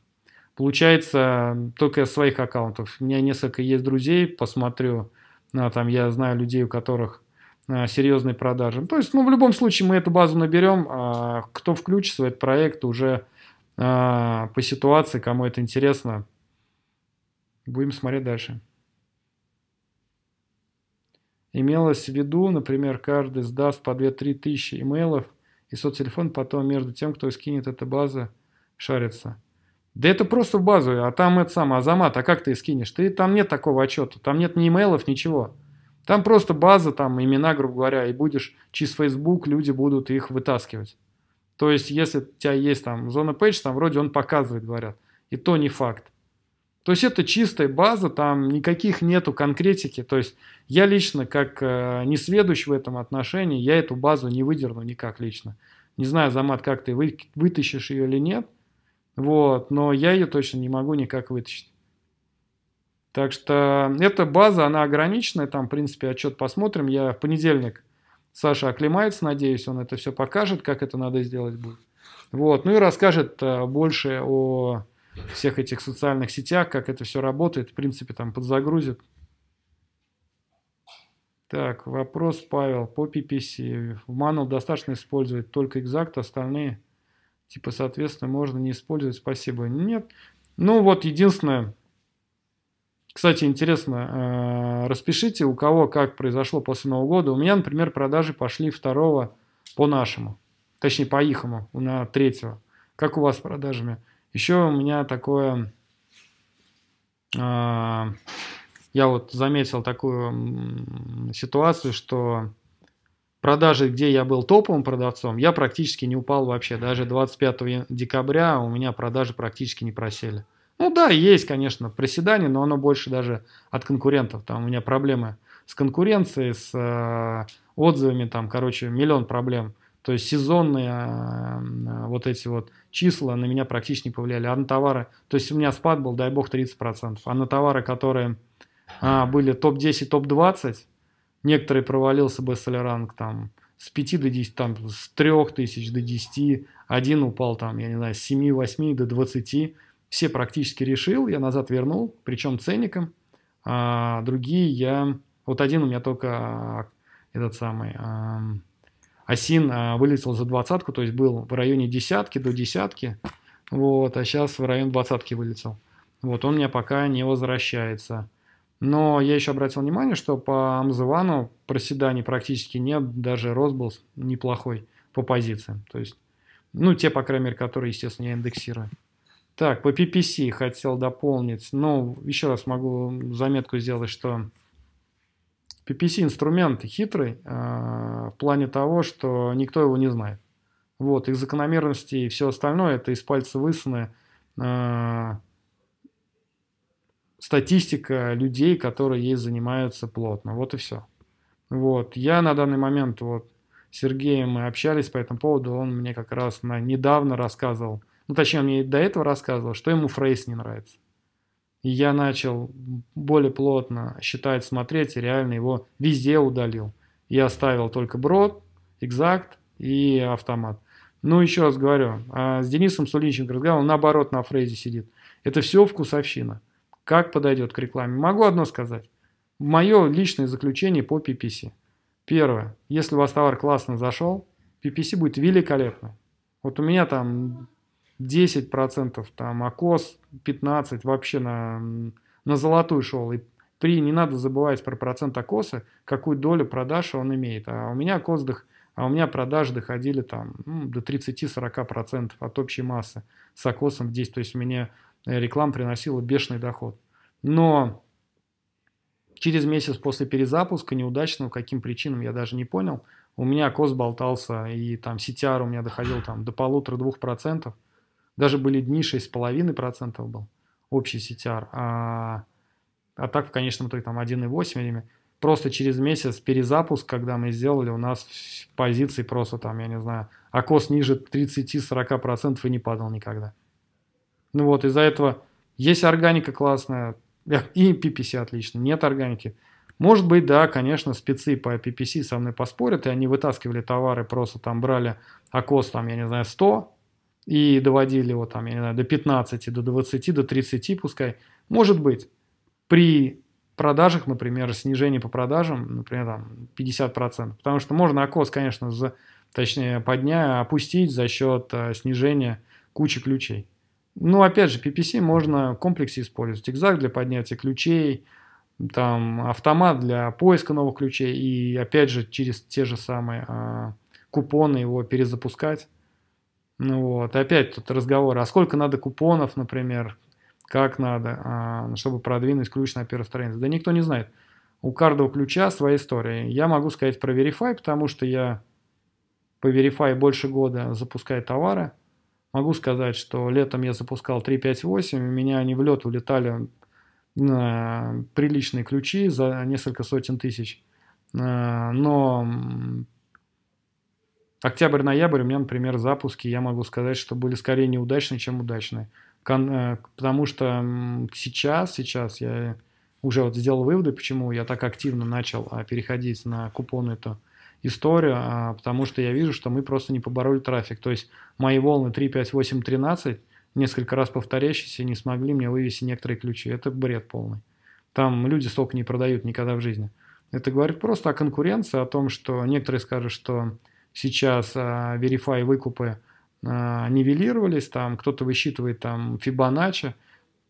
получается только из своих аккаунтов. У меня несколько есть друзей, посмотрю. Ну, там я знаю людей, у которых серьезные продажи. Ну, то есть, ну, в любом случае мы эту базу наберем. Кто включится в этот проект уже по ситуации, кому это интересно, Будем смотреть дальше. Имелось в виду, например, каждый сдаст по 2-3 тысячи имейлов, и соцтелефон потом между тем, кто скинет эту базу, шарится. Да это просто в базу, а там это самое, Азамат, а как ты скинешь? Ты, там нет такого отчета, там нет ни имейлов, ничего. Там просто база, там имена, грубо говоря, и будешь через Facebook, люди будут их вытаскивать. То есть, если у тебя есть там зона пейдж, там вроде он показывает, говорят. И то не факт. То есть это чистая база, там никаких нету конкретики. То есть я лично, как э, несведущ в этом отношении, я эту базу не выдерну никак лично. Не знаю, Замат, как ты вы, вытащишь ее или нет, вот, но я ее точно не могу никак вытащить. Так что эта база, она ограниченная, там, в принципе, отчет посмотрим. Я в понедельник, Саша оклемается, надеюсь, он это все покажет, как это надо сделать будет. Вот, ну и расскажет э, больше о всех этих социальных сетях, как это все работает, в принципе, там подзагрузит. Так, вопрос, Павел, по PPC. В Манул достаточно использовать только экзакт, остальные, типа, соответственно, можно не использовать. Спасибо. Нет. Ну, вот единственное, кстати, интересно, э, распишите, у кого как произошло после Нового года. У меня, например, продажи пошли второго по нашему, точнее, по ихому, на третьего. Как у вас с продажами? Еще у меня такое... А, я вот заметил такую ситуацию, что продажи, где я был топовым продавцом, я практически не упал вообще. Даже 25 декабря у меня продажи практически не просели. Ну да, есть, конечно, приседание, но оно больше даже от конкурентов. Там у меня проблемы с конкуренцией, с э, отзывами, там, короче, миллион проблем. То есть сезонные э, вот эти вот числа на меня практически не повлияли. А на товары, то есть у меня спад был, дай бог, 30%. А на товары, которые а, были топ-10, топ-20, некоторые провалился бестселлеранг там с 5 до 10, там с 3 тысяч до 10, один упал там, я не знаю, с 7, 8 до 20, все практически решил, я назад вернул, причем ценником, а другие я, вот один у меня только этот самый, Асин а, вылетел за двадцатку, то есть был в районе десятки до десятки, вот, а сейчас в район двадцатки вылетел. Вот, он мне пока не возвращается. Но я еще обратил внимание, что по Амзывану проседаний практически нет, даже рост был неплохой по позициям. То есть, ну, те, по крайней мере, которые, естественно, я индексирую. Так, по PPC хотел дополнить. Ну, еще раз могу заметку сделать, что PPC инструмент хитрый э, в плане того, что никто его не знает. Вот, их закономерности и все остальное, это из пальца высанное э, статистика людей, которые ей занимаются плотно. Вот и все. Вот, я на данный момент вот с Сергеем мы общались по этому поводу, он мне как раз на, недавно рассказывал, ну точнее, он мне до этого рассказывал, что ему Фрейс не нравится я начал более плотно считать, смотреть, и реально его везде удалил. Я оставил только брод, экзакт и автомат. Ну, еще раз говорю, а с Денисом Суличенко разговаривал, наоборот на фрейзе сидит. Это все вкусовщина. Как подойдет к рекламе? Могу одно сказать. Мое личное заключение по PPC. Первое. Если у вас товар классно зашел, PPC будет великолепно. Вот у меня там 10%, там, АКОС 15% вообще на, на золотую шел. И при, не надо забывать про процент АКОСа, какую долю продаж он имеет. А у меня АКОС, а у меня продажи доходили там ну, до 30-40% от общей массы с АКОСом в 10. То есть у меня э, реклама приносила бешеный доход. Но через месяц после перезапуска, неудачного, каким причинам, я даже не понял, у меня АКОС болтался, и там CTR у меня доходил там, до полутора-двух процентов – даже были дни 6,5% был общий CTR. А, а так в конечном итоге там 1,8. Просто через месяц перезапуск, когда мы сделали, у нас позиции просто там, я не знаю, окос ниже 30-40% и не падал никогда. Ну вот, из-за этого есть органика классная, э, и PPC отлично, нет органики. Может быть, да, конечно, спецы по PPC со мной поспорят, и они вытаскивали товары, просто там брали окос, там, я не знаю, 100, и доводили его там, я не знаю, до 15, до 20, до 30 пускай. Может быть, при продажах, например, снижение по продажам, например, там 50%. Потому что можно АКОС, конечно, за, точнее, подня, опустить за счет э, снижения кучи ключей. Ну, опять же, PPC можно в комплексе использовать. Экзак для поднятия ключей, там автомат для поиска новых ключей и, опять же, через те же самые э, купоны его перезапускать. Ну вот, опять тут разговор, а сколько надо купонов, например, как надо, а, чтобы продвинуть ключ на первую страницу. Да никто не знает. У каждого ключа своя история. Я могу сказать про Verify, потому что я по Verify больше года запускаю товары. Могу сказать, что летом я запускал 358, у меня они в лед улетали на приличные ключи за несколько сотен тысяч. А, но Октябрь-ноябрь у меня, например, запуски, я могу сказать, что были скорее неудачные, чем удачные. Кон- э, потому что сейчас, сейчас я уже вот сделал выводы, почему я так активно начал а, переходить на купоны эту историю, а, потому что я вижу, что мы просто не побороли трафик. То есть мои волны 3, 5, 8, 13, несколько раз повторяющиеся, не смогли мне вывести некоторые ключи. Это бред полный. Там люди столько не продают никогда в жизни. Это говорит просто о конкуренции, о том, что некоторые скажут, что сейчас а, верифай выкупы а, нивелировались, там кто-то высчитывает там Фибоначчи.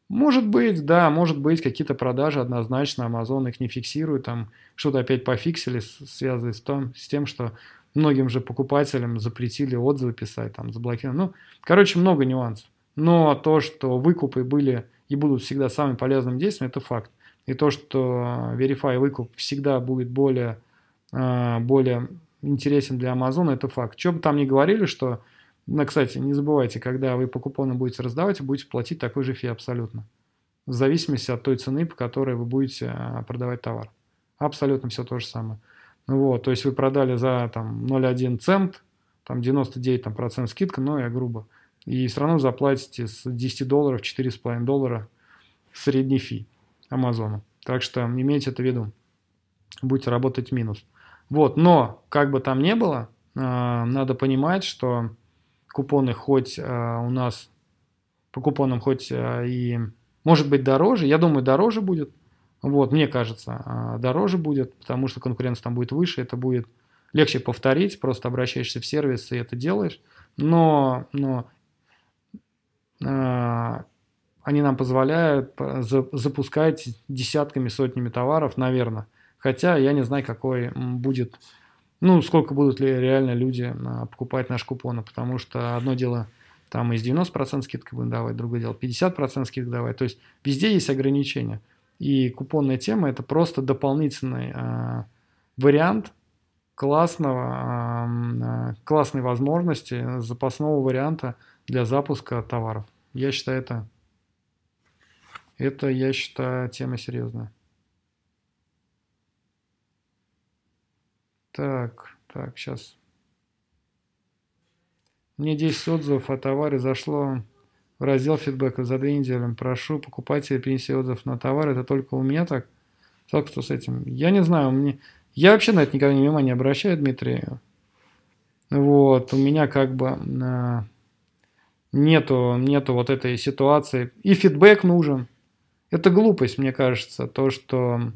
Может быть, да, может быть, какие-то продажи однозначно, Amazon их не фиксирует, там что-то опять пофиксили, связываясь с, том, с тем, что многим же покупателям запретили отзывы писать, там заблокировали. Ну, короче, много нюансов. Но то, что выкупы были и будут всегда самым полезным действием, это факт. И то, что Verify а, выкуп всегда будет более, более интересен для Amazon, это факт. Что бы там ни говорили, что... Ну, кстати, не забывайте, когда вы по купону будете раздавать, будете платить такой же фи абсолютно. В зависимости от той цены, по которой вы будете а, продавать товар. Абсолютно все то же самое. Ну Вот, то есть вы продали за там 0,1 цент, там 99 там, процент скидка, ну я грубо. И все равно заплатите с 10 долларов 4,5 доллара средний фи Амазону. Так что имейте это в виду. Будете работать минус. Вот, но как бы там ни было, а, надо понимать, что купоны хоть а, у нас по купонам хоть а, и может быть дороже, я думаю, дороже будет. Вот, мне кажется, дороже будет, потому что конкуренция там будет выше, это будет легче повторить, просто обращаешься в сервис и это делаешь. Но, но э, они нам позволяют запускать десятками, сотнями товаров, наверное. Хотя я не знаю, какой будет, ну, сколько будут ли реально люди а, покупать наши купоны, а потому что одно дело там из 90% скидка будем давать, другое дело 50% скидка давать. То есть везде есть ограничения. И купонная тема – это просто дополнительный э, вариант классного, э, классной возможности, запасного варианта для запуска товаров. Я считаю, это, это я считаю, тема серьезная. Так, так, сейчас. Мне 10 отзывов о а товаре зашло в раздел фидбэка за две недели. Прошу покупателя принести отзыв на товар. Это только у меня так? Только что с этим? Я не знаю. Мне... Я вообще на это никогда не внимания обращаю, Дмитрий. Вот, у меня как бы э, нету, нету вот этой ситуации. И фидбэк нужен. Это глупость, мне кажется, то, что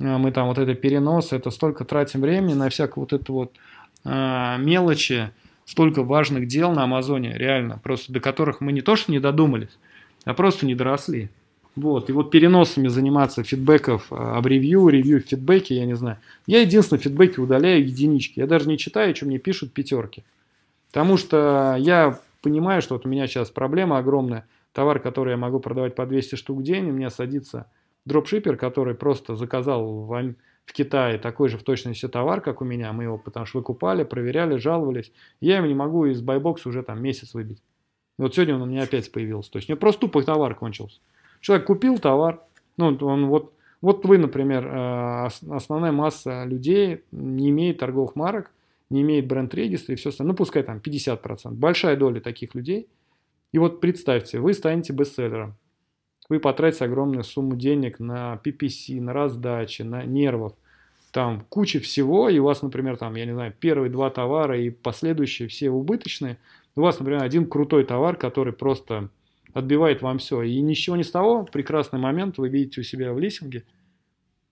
а, мы там вот это перенос, это столько тратим времени на всякое вот это вот э, мелочи, столько важных дел на Амазоне, реально, просто до которых мы не то что не додумались, а просто не доросли. Вот, и вот переносами заниматься фидбэков а, об ревью, ревью в я не знаю. Я единственное фидбэки удаляю единички. Я даже не читаю, что мне пишут пятерки. Потому что я понимаю, что вот у меня сейчас проблема огромная. Товар, который я могу продавать по 200 штук в день, у меня садится дропшипер, который просто заказал в, в Китае такой же в точности товар, как у меня, мы его потому что выкупали, проверяли, жаловались, я его не могу из байбокса уже там месяц выбить. И вот сегодня он у меня опять появился. То есть у него просто тупо товар кончился. Человек купил товар, ну, он вот, вот вы, например, э, основная масса людей не имеет торговых марок, не имеет бренд-регистра и все остальное. Ну, пускай там 50%. Большая доля таких людей. И вот представьте, вы станете бестселлером вы потратите огромную сумму денег на PPC, на раздачи, на нервов, там куча всего, и у вас, например, там, я не знаю, первые два товара и последующие все убыточные, у вас, например, один крутой товар, который просто отбивает вам все. И ничего не с того, прекрасный момент, вы видите у себя в листинге,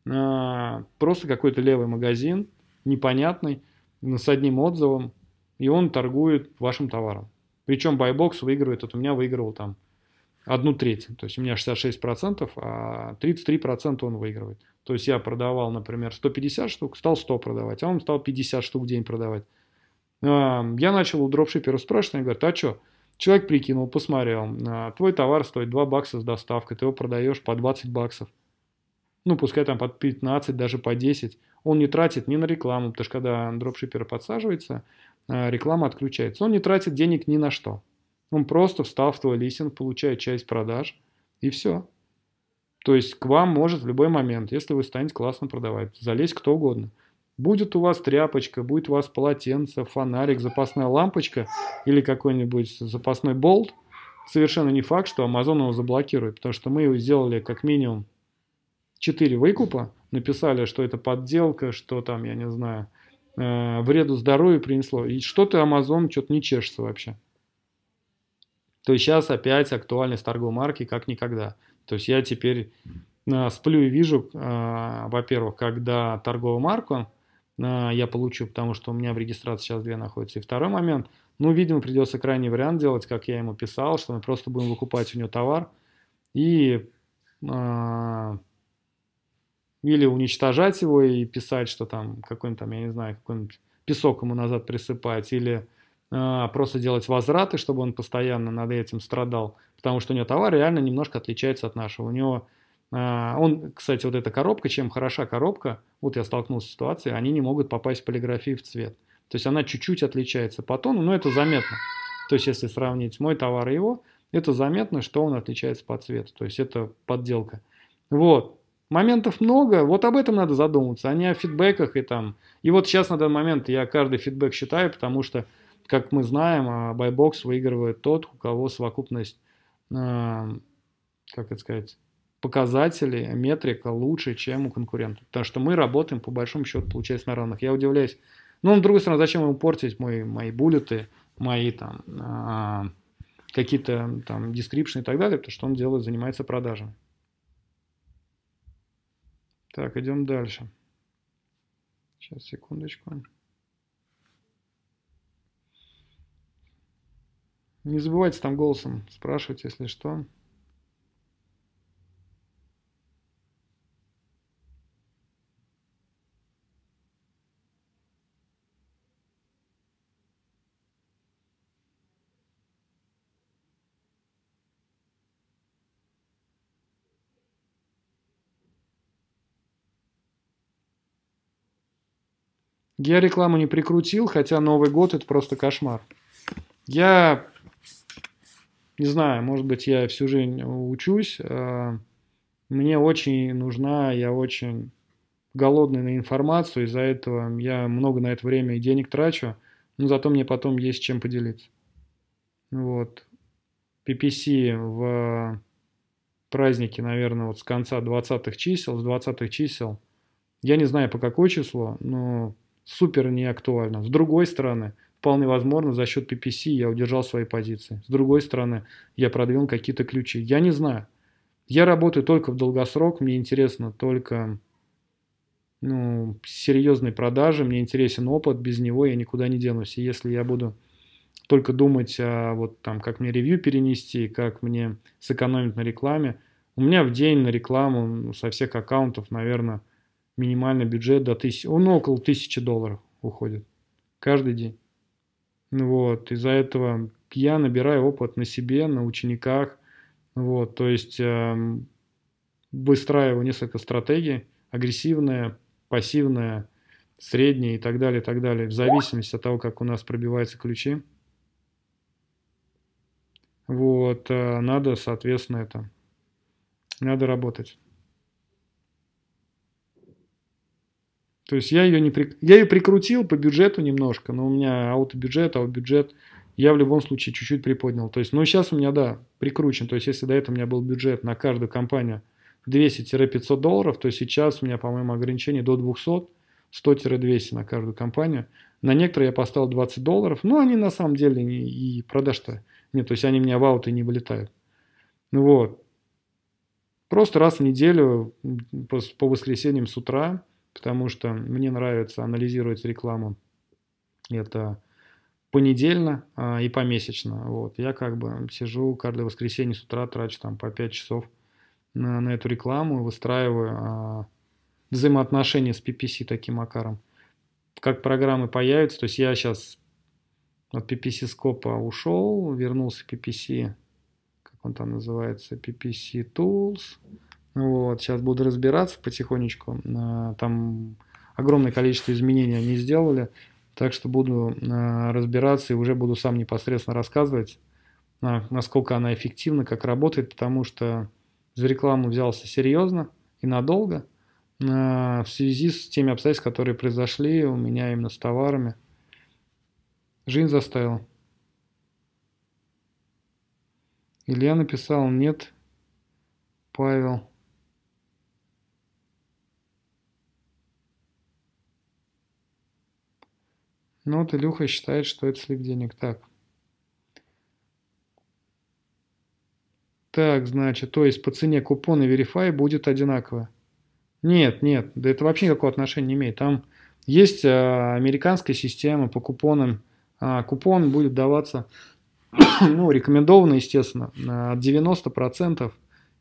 а, просто какой-то левый магазин, непонятный, с одним отзывом, и он торгует вашим товаром. Причем Байбокс выигрывает, вот у меня выигрывал там одну треть. То есть у меня 66%, а 33% он выигрывает. То есть я продавал, например, 150 штук, стал 100 продавать, а он стал 50 штук в день продавать. Я начал у дропшипера спрашивать, они говорят, а что? Человек прикинул, посмотрел, а, твой товар стоит 2 бакса с доставкой, ты его продаешь по 20 баксов. Ну, пускай там под 15, даже по 10. Он не тратит ни на рекламу, потому что когда дропшипер подсаживается, а, реклама отключается. Он не тратит денег ни на что. Он просто встал в твой листинг, получает часть продаж, и все. То есть к вам может в любой момент, если вы станете классно продавать, залезть кто угодно. Будет у вас тряпочка, будет у вас полотенце, фонарик, запасная лампочка или какой-нибудь запасной болт, совершенно не факт, что Amazon его заблокирует, потому что мы его сделали как минимум 4 выкупа, написали, что это подделка, что там, я не знаю, э, вреду здоровью принесло. И что-то Amazon что-то не чешется вообще то есть сейчас опять актуальность торговой марки как никогда. То есть я теперь а, сплю и вижу, а, во-первых, когда торговую марку а, я получу, потому что у меня в регистрации сейчас две находятся. И второй момент, ну, видимо, придется крайний вариант делать, как я ему писал, что мы просто будем выкупать у него товар и или уничтожать его и писать, что там какой-нибудь там, я не знаю, какой-нибудь песок ему назад присыпать, или а, просто делать возвраты, чтобы он постоянно над этим страдал, потому что у него товар реально немножко отличается от нашего. У него а, он, кстати, вот эта коробка, чем хороша коробка, вот я столкнулся с ситуацией, они не могут попасть в полиграфию в цвет. То есть она чуть-чуть отличается по тону, но это заметно. То есть если сравнить мой товар и его, это заметно, что он отличается по цвету. То есть это подделка. Вот. Моментов много, вот об этом надо задуматься, а не о фидбэках и там. И вот сейчас на данный момент я каждый фидбэк считаю, потому что как мы знаем, а, байбокс выигрывает тот, у кого совокупность, а, как это сказать, показатели, метрика лучше, чем у конкурента. Потому что мы работаем, по большому счету, получается, на равных. Я удивляюсь. Ну, с другой стороны, зачем ему портить мои, мои буллеты, мои там а, какие-то там дескрипшны и так далее, потому что он делает, занимается продажами. Так, идем дальше. Сейчас, секундочку. Не забывайте там голосом спрашивать, если что. Я рекламу не прикрутил, хотя Новый год это просто кошмар. Я не знаю, может быть, я всю жизнь э, учусь. Э, мне очень нужна, я очень голодный на информацию, из-за этого я много на это время и денег трачу, но зато мне потом есть чем поделиться. Вот. PPC в празднике, наверное, вот с конца 20-х чисел, с 20-х чисел, я не знаю по какое число, но супер не актуально. С другой стороны, Вполне возможно, за счет PPC я удержал свои позиции. С другой стороны, я продвинул какие-то ключи. Я не знаю. Я работаю только в долгосрок, мне интересно только ну, серьезные продажи, мне интересен опыт, без него я никуда не денусь. И если я буду только думать о а, вот там, как мне ревью перенести, как мне сэкономить на рекламе, у меня в день на рекламу ну, со всех аккаунтов, наверное, минимальный бюджет до тысячи, ну, около тысячи долларов уходит каждый день. Вот, из-за этого я набираю опыт на себе, на учениках. Вот, то есть э, выстраиваю несколько стратегий. Агрессивная, пассивная, средняя и так далее, и так далее. В зависимости от того, как у нас пробиваются ключи. Вот, э, надо, соответственно, это, надо работать. То есть я ее не при... я ее прикрутил по бюджету немножко, но у меня аутобюджет, аубюджет я в любом случае чуть-чуть приподнял. То есть, ну сейчас у меня, да, прикручен. То есть, если до этого у меня был бюджет на каждую компанию 200-500 долларов, то сейчас у меня, по-моему, ограничение до 200, 100-200 на каждую компанию. На некоторые я поставил 20 долларов, но ну, они на самом деле не, и продаж-то нет, то есть они мне в ауты не вылетают. Ну вот. Просто раз в неделю по воскресеньям с утра – потому что мне нравится анализировать рекламу. Это понедельно а, и помесячно. Вот. Я как бы сижу каждое воскресенье с утра, трачу там по 5 часов на, на эту рекламу, выстраиваю а, взаимоотношения с PPC таким макаром. Как программы появятся, то есть я сейчас от PPC скопа ушел, вернулся PPC, как он там называется, PPC Tools, вот, сейчас буду разбираться потихонечку. Э, там огромное количество изменений они сделали, так что буду э, разбираться и уже буду сам непосредственно рассказывать, э, насколько она эффективна, как работает, потому что за рекламу взялся серьезно и надолго в связи с теми обстоятельствами, которые произошли у меня именно с товарами. Жизнь заставила. Илья написал, нет, Павел. Ну вот Илюха считает, что это слив денег. Так. Так, значит, то есть по цене купона Verify будет одинаково. Нет, нет, да это вообще никакого отношения не имеет. Там есть а, американская система по купонам. А, купон будет даваться, ну, рекомендованно, естественно, от 90%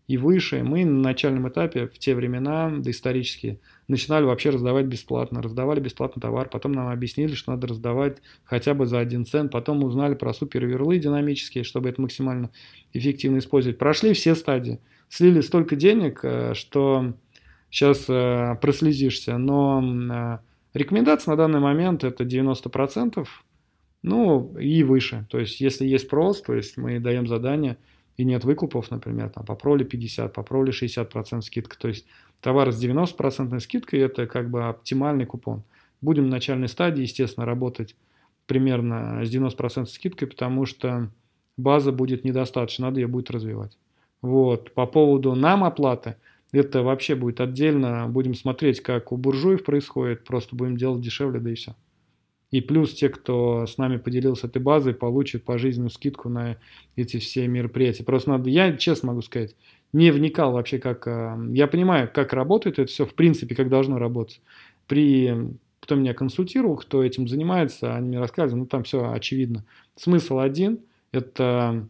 и выше. Мы на начальном этапе в те времена, доисторические начинали вообще раздавать бесплатно. Раздавали бесплатно товар, потом нам объяснили, что надо раздавать хотя бы за один цент. Потом узнали про суперверлы динамические, чтобы это максимально эффективно использовать. Прошли все стадии. Слили столько денег, э, что сейчас э, прослезишься. Но э, рекомендация на данный момент это 90%. Ну и выше. То есть, если есть спрос, то есть мы даем задание – и нет выкупов, например, там по проли 50, по проли 60% скидка. То есть товар с 90% скидкой – это как бы оптимальный купон. Будем в начальной стадии, естественно, работать примерно с 90% скидкой, потому что база будет недостаточно, надо ее будет развивать. Вот. По поводу нам оплаты, это вообще будет отдельно, будем смотреть, как у буржуев происходит, просто будем делать дешевле, да и все. И плюс те, кто с нами поделился этой базой, получат пожизненную скидку на эти все мероприятия. Просто надо, я честно могу сказать, не вникал вообще, как... Э, я понимаю, как работает это все, в принципе, как должно работать. При кто меня консультировал, кто этим занимается, они мне рассказывали, ну там все очевидно. Смысл один – это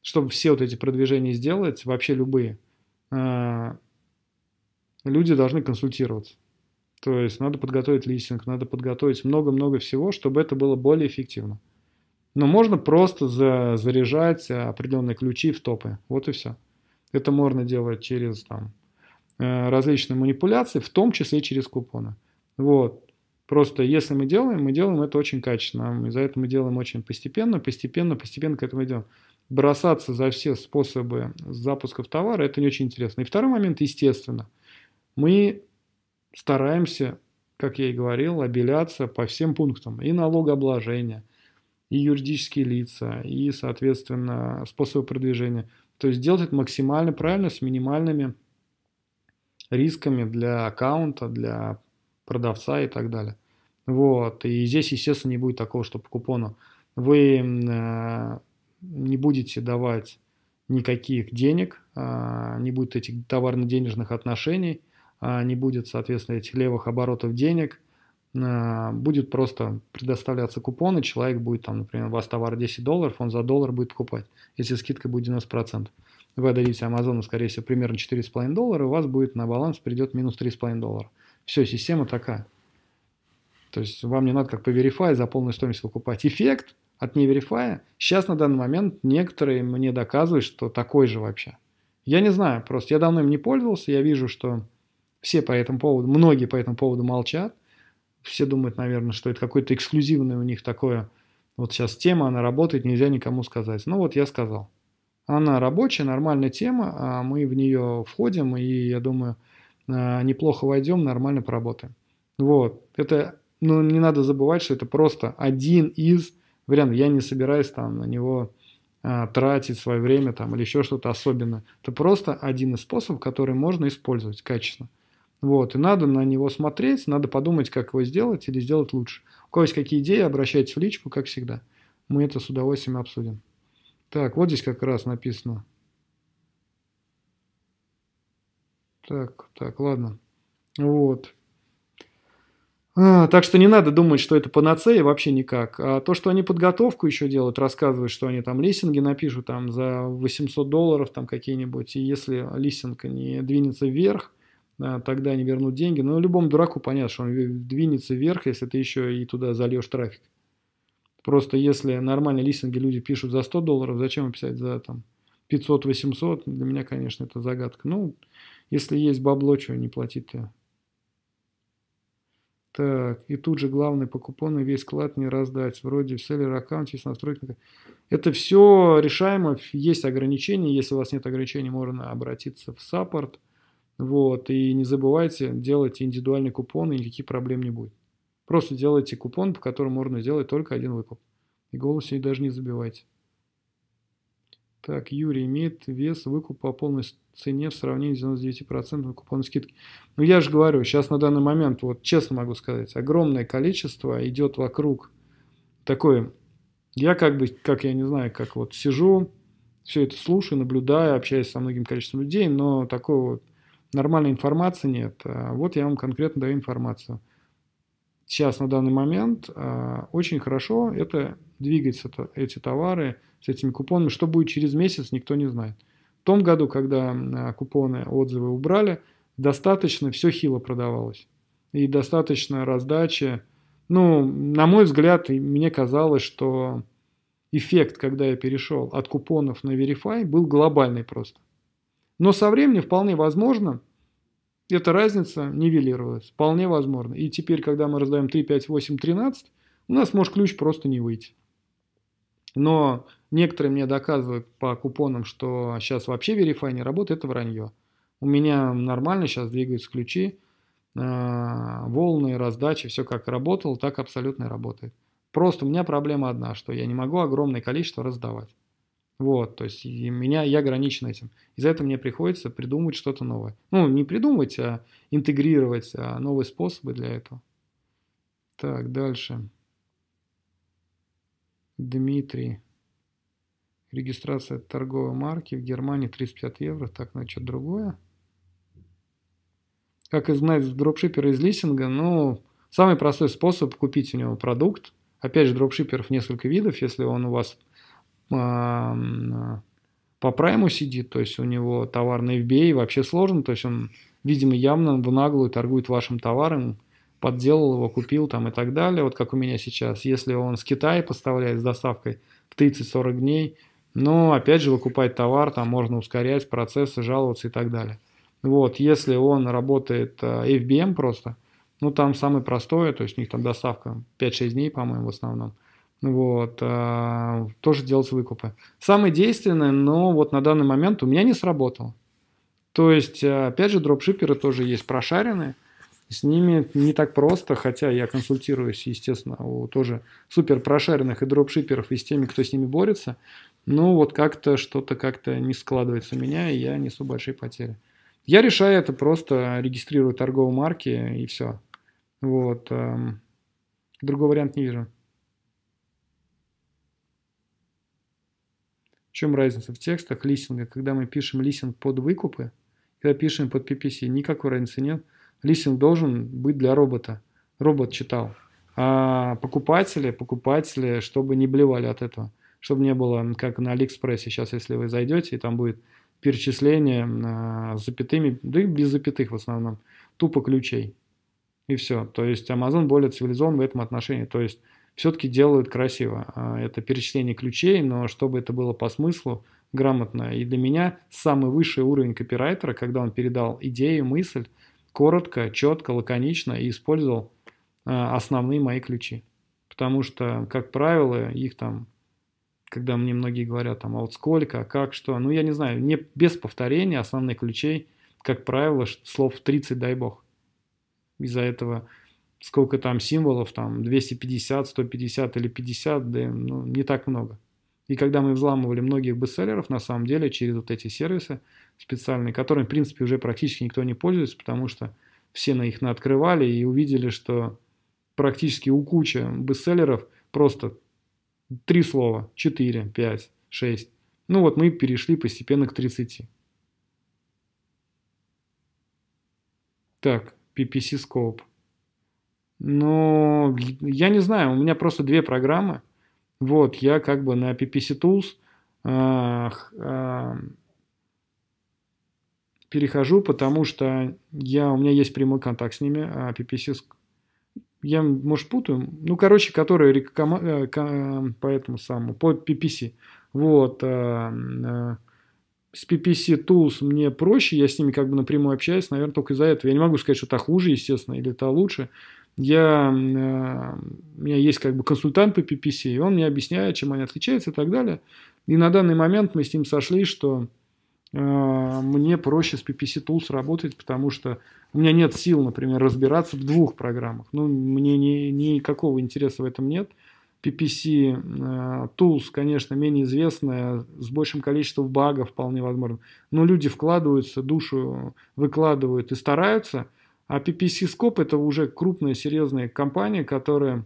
чтобы все вот эти продвижения сделать, вообще любые, э, люди должны консультироваться то есть надо подготовить листинг, надо подготовить много-много всего, чтобы это было более эффективно. Но можно просто за, заряжать э, определенные ключи в топы. Вот и все. Это можно делать через там, э, различные манипуляции, в том числе через купоны. Вот. Просто если мы делаем, мы делаем это очень качественно. И за это мы делаем очень постепенно, постепенно, постепенно к этому идем. Бросаться за все способы запусков товара – это не очень интересно. И второй момент, естественно, мы стараемся, как я и говорил, обеляться по всем пунктам. И налогообложение, и юридические лица, и, соответственно, способы продвижения. То есть делать это максимально правильно, с минимальными рисками для аккаунта, для продавца и так далее. Вот. И здесь, естественно, не будет такого, что по купону вы э, не будете давать никаких денег, а, не будет этих товарно-денежных отношений – а, не будет, соответственно, этих левых оборотов денег, а, будет просто предоставляться купон, и человек будет, там, например, у вас товар 10 долларов, он за доллар будет покупать, если скидка будет 90%. Вы отдадите Амазону, скорее всего, примерно 4,5 доллара, и у вас будет на баланс придет минус 3,5 доллара. Все, система такая. То есть вам не надо как по верифай за полную стоимость выкупать. Эффект от не неверифая сейчас на данный момент некоторые мне доказывают, что такой же вообще. Я не знаю, просто я давно им не пользовался, я вижу, что все по этому поводу, многие по этому поводу молчат. Все думают, наверное, что это какое-то эксклюзивное у них такое. Вот сейчас тема, она работает, нельзя никому сказать. Ну вот я сказал. Она рабочая, нормальная тема, а мы в нее входим, и я думаю, э, неплохо войдем, нормально поработаем. Вот. Это, ну, не надо забывать, что это просто один из вариантов. Я не собираюсь там на него э, тратить свое время там или еще что-то особенное. Это просто один из способов, который можно использовать качественно. Вот, и надо на него смотреть, надо подумать, как его сделать или сделать лучше. У кого есть какие идеи, обращайтесь в личку, как всегда. Мы это с удовольствием обсудим. Так, вот здесь как раз написано. Так, так, ладно. Вот. А, так что не надо думать, что это панацея вообще никак. А то, что они подготовку еще делают, рассказывают, что они там листинги напишут там за 800 долларов там какие-нибудь, и если листинг не двинется вверх, а, тогда не вернут деньги. Но любому дураку понятно, что он двинется вверх, если ты еще и туда зальешь трафик. Просто если нормальные листинги люди пишут за 100 долларов, зачем писать за там 500-800? Для меня, конечно, это загадка. Ну, если есть бабло, чего не платить-то? Так, и тут же главный по купону весь клад не раздать. Вроде в селлер аккаунте есть настройки. Это все решаемо, есть ограничения. Если у вас нет ограничений, можно обратиться в саппорт. Вот, и не забывайте делать индивидуальный купон, и никаких проблем не будет. Просто делайте купон, по которому можно сделать только один выкуп. И голос себе даже не забивайте. Так, Юрий имеет вес выкупа по полной цене в сравнении с 99% купонной скидки. Ну, я же говорю, сейчас на данный момент, вот честно могу сказать, огромное количество идет вокруг такое. Я как бы, как я не знаю, как вот сижу, все это слушаю, наблюдаю, общаюсь со многим количеством людей, но такое вот нормальной информации нет. А, вот я вам конкретно даю информацию. Сейчас на данный момент а, очень хорошо это двигаются эти товары с этими купонами. Что будет через месяц, никто не знает. В том году, когда а, купоны, отзывы убрали, достаточно все хило продавалось. И достаточно раздачи. Ну, на мой взгляд, мне казалось, что эффект, когда я перешел от купонов на Verify, был глобальный просто. Но со временем вполне возможно, эта разница нивелировалась. Вполне возможно. И теперь, когда мы раздаем 3, 5, 8, 13, у нас может ключ просто не выйти. Но некоторые мне доказывают по купонам, что сейчас вообще верифай не работает, это вранье. У меня нормально сейчас двигаются ключи, э, волны, раздачи, все как работало, так абсолютно работает. Просто у меня проблема одна, что я не могу огромное количество раздавать. Вот, то есть и меня, я ограничен этим. Из-за этого мне приходится придумывать что-то новое. Ну, не придумывать, а интегрировать а новые способы для этого. Так, дальше. Дмитрий. Регистрация торговой марки в Германии 35 евро. Так, ну что другое. Как изгнать дропшипера из листинга? Ну, самый простой способ купить у него продукт. Опять же, дропшиперов несколько видов. Если он у вас по прайму сидит, то есть у него товар на FBA вообще сложно, то есть он, видимо, явно в наглую торгует вашим товаром, подделал его, купил там и так далее, вот как у меня сейчас. Если он с Китая поставляет с доставкой в 30-40 дней, но ну, опять же выкупать товар, там можно ускорять процессы, жаловаться и так далее. Вот, если он работает э, FBM просто, ну там самое простое, то есть у них там доставка 5-6 дней, по-моему, в основном – вот, а, тоже делать выкупы. Самое действенное, но вот на данный момент у меня не сработало. То есть, а, опять же, дропшиперы тоже есть прошаренные. С ними не так просто, хотя я консультируюсь, естественно, у тоже супер прошаренных и дропшиперов, и с теми, кто с ними борется. Ну, вот как-то что-то как-то не складывается у меня, и я несу большие потери. Я решаю это просто, регистрирую торговые марки, и все. Вот. другого варианта не вижу. чем разница в текстах листинга, когда мы пишем листинг под выкупы, когда пишем под PPC, никакой разницы нет. Листинг должен быть для робота. Робот читал. А покупатели, покупатели, чтобы не блевали от этого. Чтобы не было, как на Алиэкспрессе сейчас, если вы зайдете, и там будет перечисление а, с запятыми, да и без запятых в основном, тупо ключей. И все. То есть Amazon более цивилизован в этом отношении. То есть все-таки делают красиво. А, это перечисление ключей, но чтобы это было по смыслу, грамотно. И для меня самый высший уровень копирайтера, когда он передал идею, мысль, коротко, четко, лаконично и использовал а, основные мои ключи. Потому что, как правило, их там, когда мне многие говорят, там, а вот сколько, а как, что, ну, я не знаю, не, без повторения основных ключей, как правило, слов 30, дай бог. Из-за этого сколько там символов, там 250, 150 или 50, да, ну, не так много. И когда мы взламывали многих бестселлеров, на самом деле, через вот эти сервисы специальные, которыми, в принципе, уже практически никто не пользуется, потому что все на их наоткрывали и увидели, что практически у кучи бестселлеров просто три слова, 4, 5, 6. Ну вот мы перешли постепенно к 30. Так, PPC Scope. Ну, я не знаю, у меня просто две программы. Вот, я как бы на PPC Tools а, а, перехожу, потому что я, у меня есть прямой контакт с ними, а PPC... Я, может, путаю? Ну, короче, которые рекома... Э, по этому самому, по PPC. Вот. А, с PPC Tools мне проще, я с ними как бы напрямую общаюсь, наверное, только из-за этого. Я не могу сказать, что это хуже, естественно, или это лучше я, э, у меня есть как бы консультант по PPC, и он мне объясняет, чем они отличаются и так далее. И на данный момент мы с ним сошли, что э, мне проще с PPC Tools работать, потому что у меня нет сил, например, разбираться в двух программах. Ну, мне не никакого интереса в этом нет. PPC э, Tools, конечно, менее известная, с большим количеством багов вполне возможно. Но люди вкладываются, душу выкладывают и стараются – а PPC Scope это уже крупная серьезная компания, которая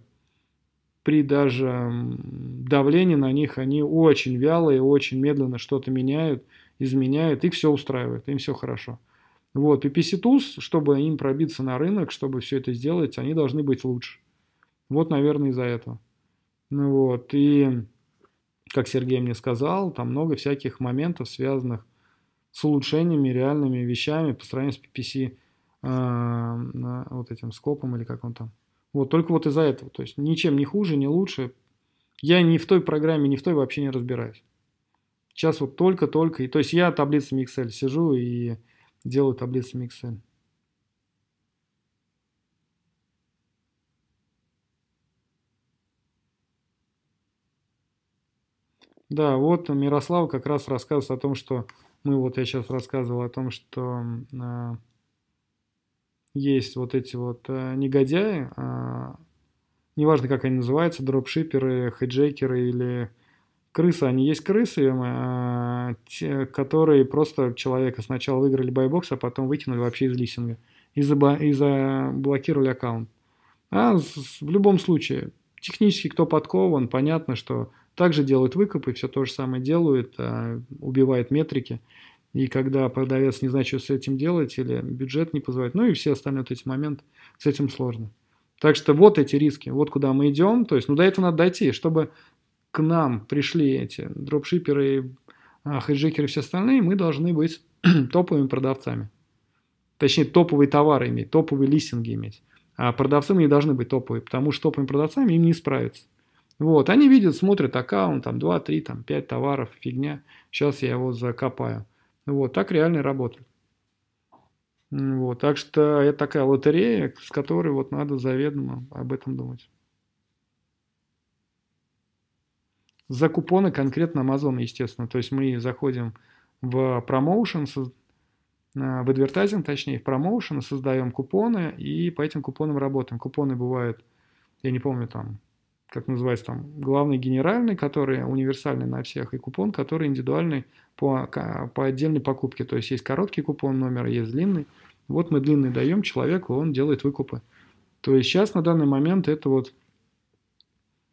при даже давлении на них они очень вяло и очень медленно что-то меняют, изменяют, их все устраивает, им все хорошо. Вот, PPC Tools, чтобы им пробиться на рынок, чтобы все это сделать, они должны быть лучше. Вот, наверное, из-за этого. Ну вот, и, как Сергей мне сказал, там много всяких моментов, связанных с улучшениями, реальными вещами по сравнению с PPC вот этим скопом или как он там. Вот, только вот из-за этого. То есть ничем не хуже, не лучше. Я ни в той программе, ни в той вообще не разбираюсь. Сейчас вот только-только. То есть я таблицами Excel сижу и делаю таблицами Excel. Да, вот Мирослав как раз рассказывает о том, что мы вот я сейчас рассказывал о том, что а, есть вот эти вот э, негодяи, э, неважно, как они называются, дропшиперы, хеджекеры или крысы, они есть крысы, э, те, которые просто человека сначала выиграли байбокс, а потом выкинули вообще из лисинга, и, заба- и заблокировали аккаунт. А с, в любом случае, технически кто подкован, понятно, что также делают выкопы, все то же самое делают, э, убивают метрики. И когда продавец не знает, что с этим делать, или бюджет не позволяет, ну и все остальные вот эти моменты, с этим сложно. Так что вот эти риски, вот куда мы идем. То есть, ну до этого надо дойти, чтобы к нам пришли эти дропшиперы, а, хеджекеры и все остальные, мы должны быть топовыми продавцами. Точнее, топовые товары иметь, топовые листинги иметь. А продавцы мы не должны быть топовые, потому что топовыми продавцами им не справиться. Вот, они видят, смотрят аккаунт, там 2, 3, там 5 товаров, фигня, сейчас я его закопаю. Вот, так реально работает. Вот, так что это такая лотерея, с которой вот надо заведомо об этом думать. За купоны конкретно Amazon, естественно. То есть мы заходим в промоушен, э, в адвертайзинг, точнее, в промоушен, создаем купоны и по этим купонам работаем. Купоны бывают, я не помню, там как называется там, главный генеральный, который универсальный на всех, и купон, который индивидуальный по, по отдельной покупке. То есть есть короткий купон номер, а есть длинный. Вот мы длинный даем человеку, он делает выкупы. То есть сейчас на данный момент это вот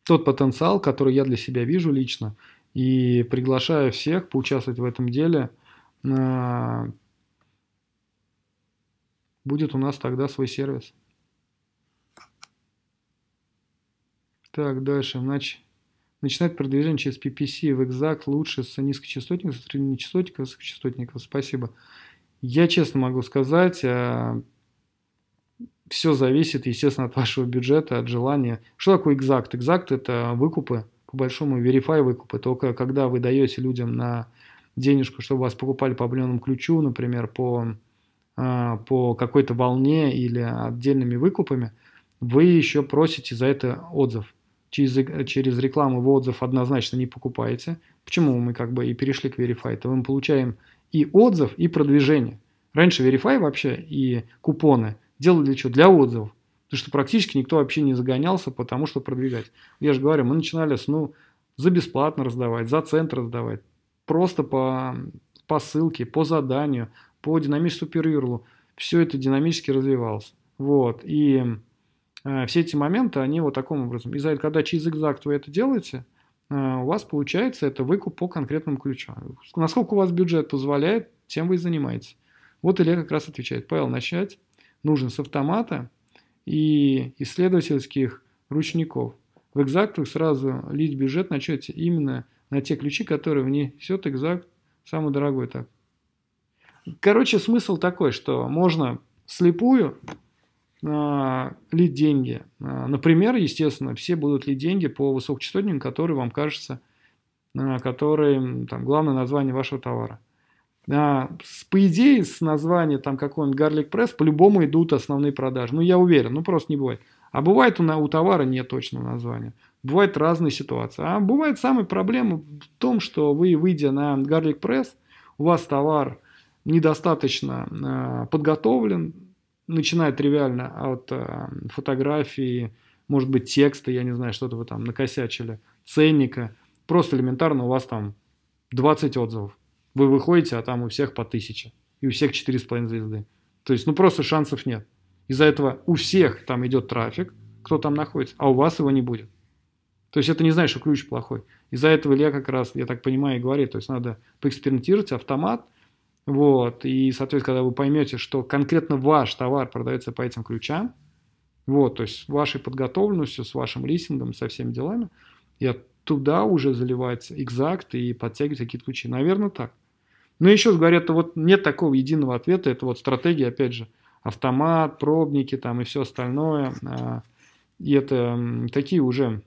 тот потенциал, который я для себя вижу лично. И приглашаю всех поучаствовать в этом деле. А, будет у нас тогда свой сервис. Так, дальше. Нач... Начинать продвижение через PPC в экзак лучше с низкочастотников, с среднечастотников, с высокочастотников. Спасибо. Я честно могу сказать, а, все зависит, естественно, от вашего бюджета, от желания. Что такое экзакт? Экзакт – это выкупы, по большому, верифай выкупы. Только когда вы даете людям на денежку, чтобы вас покупали по определенному ключу, например, по, а, по какой-то волне или отдельными выкупами, вы еще просите за это отзыв через, э, через рекламу в отзыв однозначно не покупаете. Почему мы как бы и перешли к Verify? То мы получаем и отзыв, и продвижение. Раньше Verify вообще и купоны делали для чего? Для отзывов. Потому что практически никто вообще не загонялся, потому что продвигать. Я же говорю, мы начинали с, ну, за бесплатно раздавать, за центр раздавать. Просто по, по ссылке, по заданию, по динамическому периорлу. Все это динамически развивалось. Вот. И Э, все эти моменты, они вот таким образом. И за, это когда через экзакт вы это делаете, э, у вас получается это выкуп по конкретному ключу. Насколько у вас бюджет позволяет, тем вы и занимаетесь. Вот Илья как раз отвечает. Павел, начать нужно с автомата и исследовательских ручников. В экзактах сразу лить бюджет начнете именно на те ключи, которые внесет экзакт самый дорогой так. Короче, смысл такой, что можно слепую а, лид деньги. А, например, естественно, все будут лид деньги по высокочастотникам, которые вам кажется, а, которые там, главное название вашего товара. по идее, с названия там какой-нибудь Garlic Press по-любому идут основные продажи. Ну, я уверен, ну просто не бывает. А бывает у, у товара нет точного названия. Бывают разные ситуации. А бывает самая проблема в том, что вы, выйдя на Garlic Press, у вас товар недостаточно э, подготовлен, начиная тривиально от э, фотографии, может быть, текста, я не знаю, что-то вы там накосячили, ценника, просто элементарно у вас там 20 отзывов. Вы выходите, а там у всех по тысяче. И у всех 4,5 звезды. То есть, ну просто шансов нет. Из-за этого у всех там идет трафик, кто там находится, а у вас его не будет. То есть это не значит, что ключ плохой. Из-за этого я как раз, я так понимаю, и говорю, то есть надо поэкспериментировать автомат – вот, и, соответственно, когда вы поймете, что конкретно ваш товар продается по этим ключам, вот, то есть с вашей подготовленностью, с вашим листингом, со всеми делами, я туда уже заливать экзакт и подтягивать какие-то ключи. Наверное, так. Но еще говорят, что вот нет такого единого ответа, это вот стратегия, опять же, автомат, пробники там и все остальное. А, и это такие уже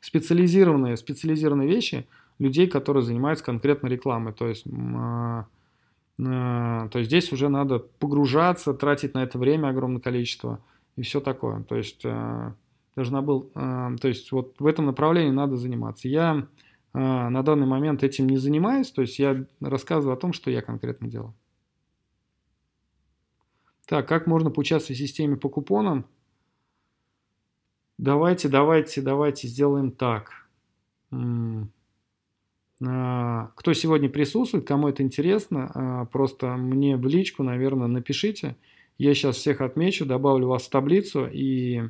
специализированные, специализированные вещи людей, которые занимаются конкретно рекламой. То есть а, Э, то здесь уже надо погружаться, тратить на это время огромное количество и все такое. То есть э, должна был, э, то есть вот в этом направлении надо заниматься. Я на данный момент этим не занимаюсь, то есть я рассказываю о том, что я конкретно делал. Так, как можно поучаствовать в системе по купонам? Давайте, давайте, давайте сделаем так. А, кто сегодня присутствует, кому это интересно, а, просто мне в личку, наверное, напишите. Я сейчас всех отмечу, добавлю вас в таблицу, и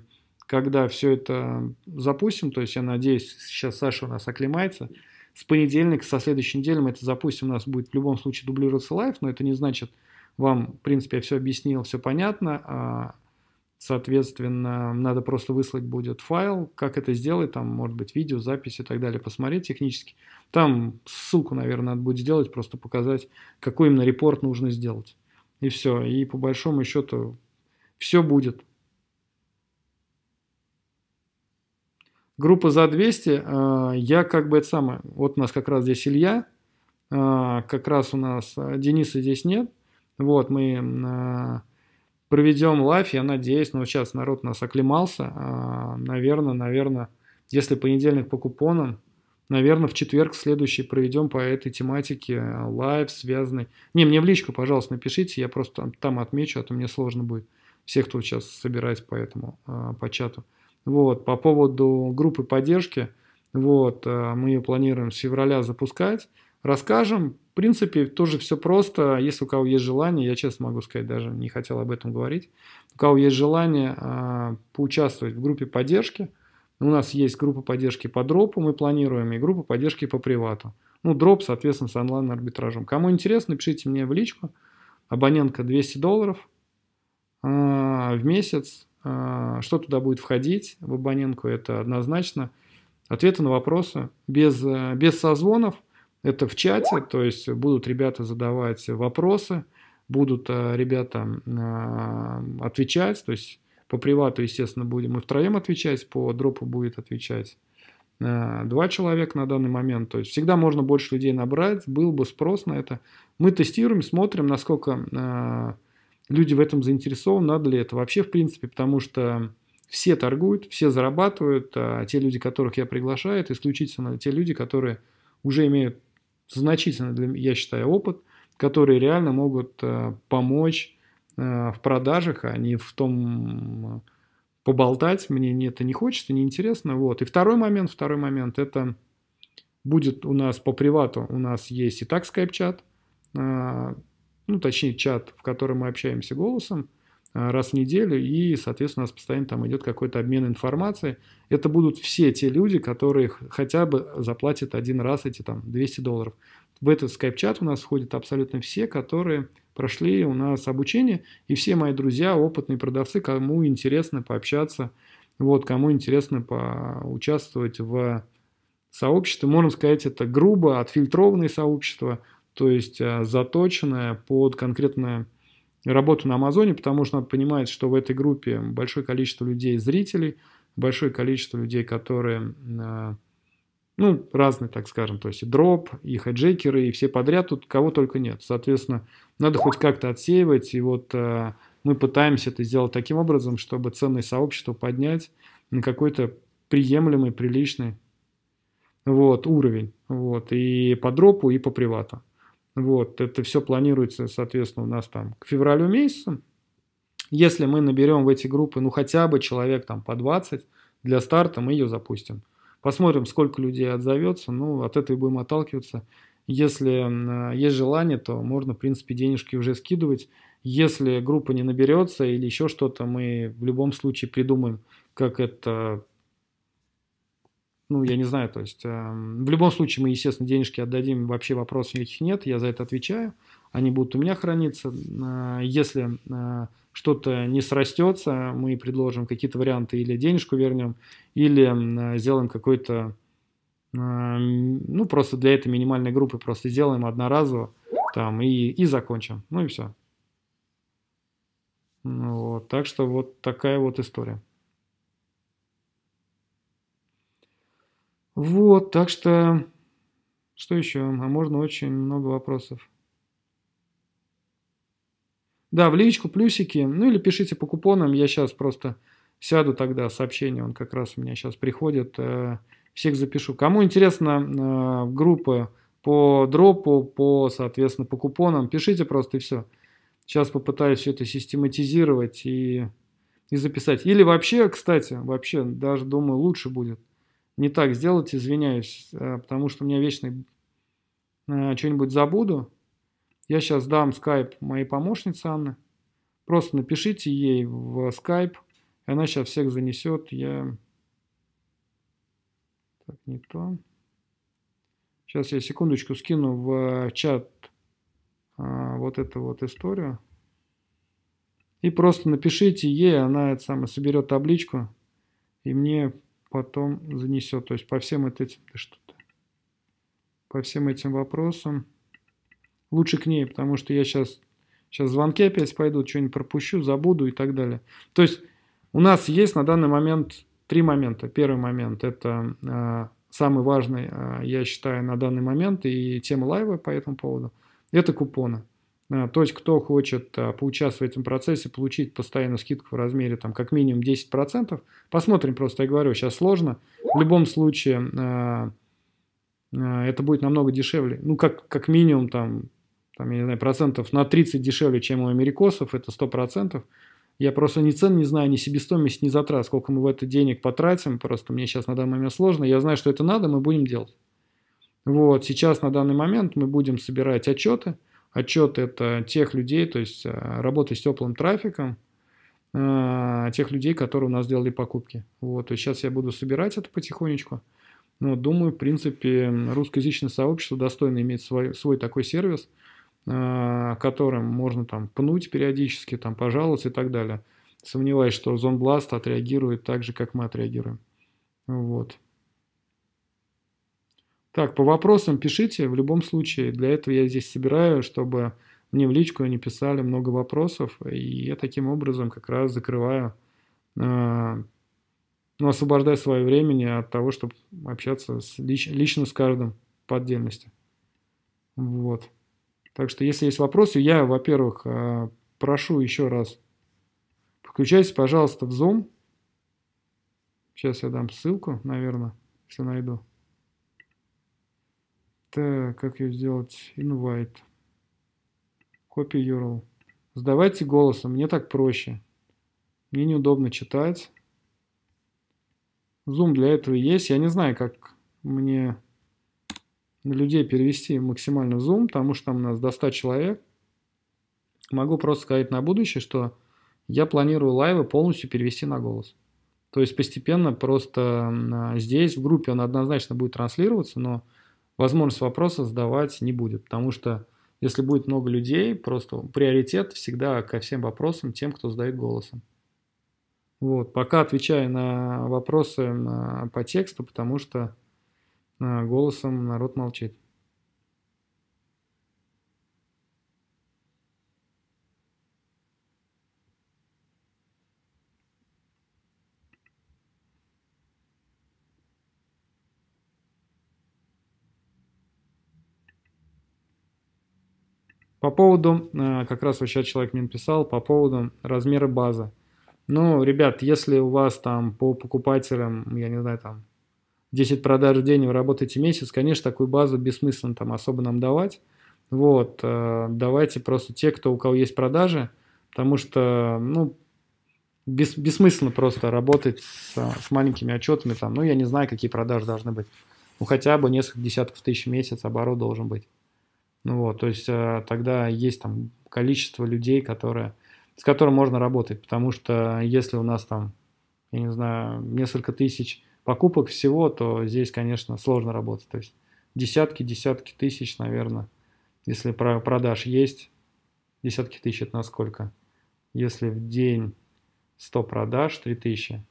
когда все это запустим, то есть я надеюсь, сейчас Саша у нас оклемается, с понедельника, со следующей недели мы это запустим, у нас будет в любом случае дублироваться лайф, но это не значит, вам, в принципе, я все объяснил, все понятно. А Соответственно, надо просто выслать будет файл, как это сделать, там, может быть, видео, запись и так далее, посмотреть технически. Там ссылку, наверное, надо будет сделать, просто показать, какой именно репорт нужно сделать. И все. И по большому счету все будет. Группа за 200, а, я как бы это самое, вот у нас как раз здесь Илья, а, как раз у нас а, Дениса здесь нет, вот мы проведем лайф, я надеюсь, но ну, сейчас народ нас оклемался, а, наверное, наверное, если понедельник по купонам, наверное, в четверг следующий проведем по этой тематике а, лайф, связанный. Не, мне в личку, пожалуйста, напишите, я просто там, там отмечу, а то мне сложно будет всех кто сейчас собирать по этому, а, по чату. Вот, по поводу группы поддержки, вот, а, мы ее планируем с февраля запускать, расскажем. В принципе, тоже все просто. Если у кого есть желание, я честно могу сказать, даже не хотел об этом говорить. У кого есть желание э, поучаствовать в группе поддержки, у нас есть группа поддержки по дропу, мы планируем, и группа поддержки по привату. Ну, дроп, соответственно, с онлайн арбитражем Кому интересно, пишите мне в личку. Абонентка 200 долларов э, в месяц. Э, что туда будет входить в абонентку, это однозначно. Ответы на вопросы без, э, без созвонов – это в чате, то есть будут ребята задавать вопросы, будут э, ребята э, отвечать, то есть по привату, естественно, будем мы втроем отвечать, по дропу будет отвечать э, два человека на данный момент. То есть всегда можно больше людей набрать, был бы спрос на это. Мы тестируем, смотрим, насколько люди в этом заинтересованы, надо ли это вообще, в принципе, потому что все торгуют, все зарабатывают, а те люди, которых я приглашаю, это исключительно те люди, которые уже имеют значительный, для, я считаю, опыт, которые реально могут э, помочь э, в продажах, а не в том э, поболтать, мне это не хочется, не интересно. Вот. И второй момент, второй момент, это будет у нас по привату, у нас есть и так скайп-чат, ну, точнее, чат, в котором мы общаемся голосом, Э, раз в неделю, и, соответственно, у нас постоянно там идет какой-то обмен информацией. Это будут все те люди, которые хотя бы заплатят один раз эти там 200 долларов. В этот скайп-чат у нас входят абсолютно все, которые прошли у нас обучение, и все мои друзья, опытные продавцы, кому интересно пообщаться, вот, кому интересно поучаствовать в сообществе. Можно сказать, это грубо отфильтрованное сообщество, то есть э, заточенное под конкретное работу на Амазоне, потому что надо понимать, что в этой группе большое количество людей, зрителей, большое количество людей, которые, а, ну, разные, так скажем, то есть и дроп, и хайджекеры, и все подряд, тут кого только нет. Соответственно, надо хоть как-то отсеивать, и вот а, мы пытаемся это сделать таким образом, чтобы ценное сообщество поднять на какой-то приемлемый, приличный вот, уровень. Вот, и по дропу, и по привату. Вот, это все планируется, соответственно, у нас там к февралю месяцу. Если мы наберем в эти группы, ну, хотя бы человек там по 20, для старта мы ее запустим. Посмотрим, сколько людей отзовется, ну, от этого будем отталкиваться. Если есть желание, то можно, в принципе, денежки уже скидывать. Если группа не наберется или еще что-то, мы в любом случае придумаем, как это ну, я не знаю, то есть э, в любом случае мы, естественно, денежки отдадим, вообще вопросов никаких нет, я за это отвечаю, они будут у меня храниться. Э, если э, что-то не срастется, мы предложим какие-то варианты, или денежку вернем, или э, сделаем какой-то, э, ну, просто для этой минимальной группы просто сделаем одноразово, там, и, и закончим, ну и все. Ну вот, так что вот такая вот история. Вот, так что... Что еще? А можно очень много вопросов. Да, в личку плюсики. Ну или пишите по купонам. Я сейчас просто сяду тогда сообщение. Он как раз у меня сейчас приходит. Э, всех запишу. Кому интересно э, группы по дропу, по, соответственно, по купонам, пишите просто и все. Сейчас попытаюсь все это систематизировать и, и записать. Или вообще, кстати, вообще даже думаю лучше будет не так сделать, извиняюсь, э, потому что у меня вечно э, что-нибудь забуду. Я сейчас дам скайп моей помощнице Анны. Просто напишите ей в скайп, и она сейчас всех занесет. Я... Так, не то. Сейчас я секундочку скину в чат э, вот эту вот историю. И просто напишите ей, она это самое соберет табличку, и мне потом занесет. То есть по всем этим что-то. По всем этим вопросам. Лучше к ней, потому что я сейчас, сейчас звонки опять пойду что-нибудь пропущу, забуду и так далее. То есть у нас есть на данный момент три момента. Первый момент – это э, самый важный, э, я считаю, на данный момент, и тема лайва по этому поводу – это купоны. Э, то есть, кто хочет э, поучаствовать в этом процессе, получить постоянно скидку в размере там, как минимум 10%, посмотрим просто, я говорю, сейчас сложно. В любом случае, э, это будет намного дешевле. Ну, как, как минимум, там, там, я не знаю, процентов на 30 дешевле, чем у америкосов, это 100%. Я просто ни цен не знаю, ни себестоимость, ни затрат, сколько мы в это денег потратим. Просто мне сейчас на данный момент сложно. Я знаю, что это надо, мы будем делать. Вот, сейчас на данный момент мы будем собирать отчеты – отчет это тех людей, то есть э, работы с теплым трафиком, э, тех людей, которые у нас делали покупки. Вот, то есть сейчас я буду собирать это потихонечку. Но ну, думаю, в принципе, русскоязычное сообщество достойно иметь свой, свой такой сервис, э, которым можно там пнуть периодически, там пожаловаться и так далее. Сомневаюсь, что Зонбласт отреагирует так же, как мы отреагируем. Вот. Так, по вопросам пишите в любом случае. Для этого я здесь собираю, чтобы мне в личку не писали много вопросов. И я таким образом как раз закрываю, э, ну, освобождаю свое время от того, чтобы общаться с, лич, лично с каждым по отдельности. Вот. Так что, если есть вопросы, я, во-первых, э, прошу еще раз, подключайтесь, пожалуйста, в Zoom. Сейчас я дам ссылку, наверное, если найду. Так, как ее сделать? Invite. Copy URL. Сдавайте голосом, мне так проще. Мне неудобно читать. Zoom для этого есть. Я не знаю, как мне на людей перевести максимально Zoom, потому что там у нас до 100 человек. Могу просто сказать на будущее, что я планирую лайвы полностью перевести на голос. То есть постепенно просто а, здесь в группе он однозначно будет транслироваться, но возможность вопроса задавать не будет, потому что если будет много людей, просто приоритет всегда ко всем вопросам тем, кто задает голосом. Вот, пока отвечаю на вопросы по тексту, потому что э, голосом народ молчит. По поводу, э, как раз вообще человек мне написал, по поводу размера базы. Ну, ребят, если у вас там по покупателям, я не знаю, там 10 продаж в день, вы работаете месяц, конечно, такую базу бессмысленно там особо нам давать. Вот, э, давайте просто те, кто у кого есть продажи, потому что, ну, бес, бессмысленно просто работать с, с маленькими отчетами там, ну, я не знаю, какие продажи должны быть. Ну, хотя бы несколько десятков тысяч в месяц оборот должен быть. Ну вот, то есть э, тогда есть там количество людей, которые, с которым можно работать, потому что если у нас там, я не знаю, несколько тысяч покупок всего, то здесь, конечно, сложно работать. То есть десятки, десятки тысяч, наверное, если про продаж есть, десятки тысяч это насколько? Если в день 100 продаж, 3000.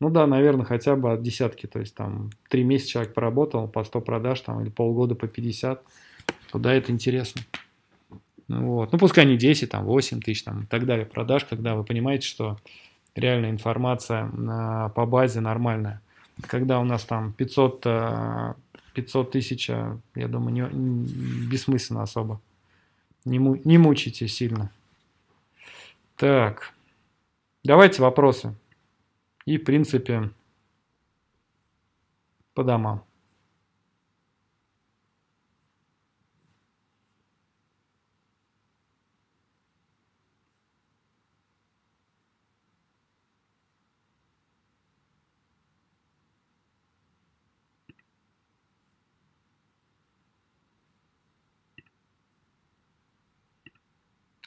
Ну да, наверное, хотя бы от десятки, то есть там 3 месяца человек поработал по 100 продаж там, или полгода по 50, Тогда это интересно. Ну вот. Ну, пускай не 10, там, 8 тысяч там, и так далее продаж, когда вы понимаете, что реальная информация э, по базе нормальная. Когда у нас там 500, э, 500 тысяч, э, я думаю, не, не, бессмысленно особо. Не, не мучайте сильно. Так, давайте вопросы. И, в принципе, по домам.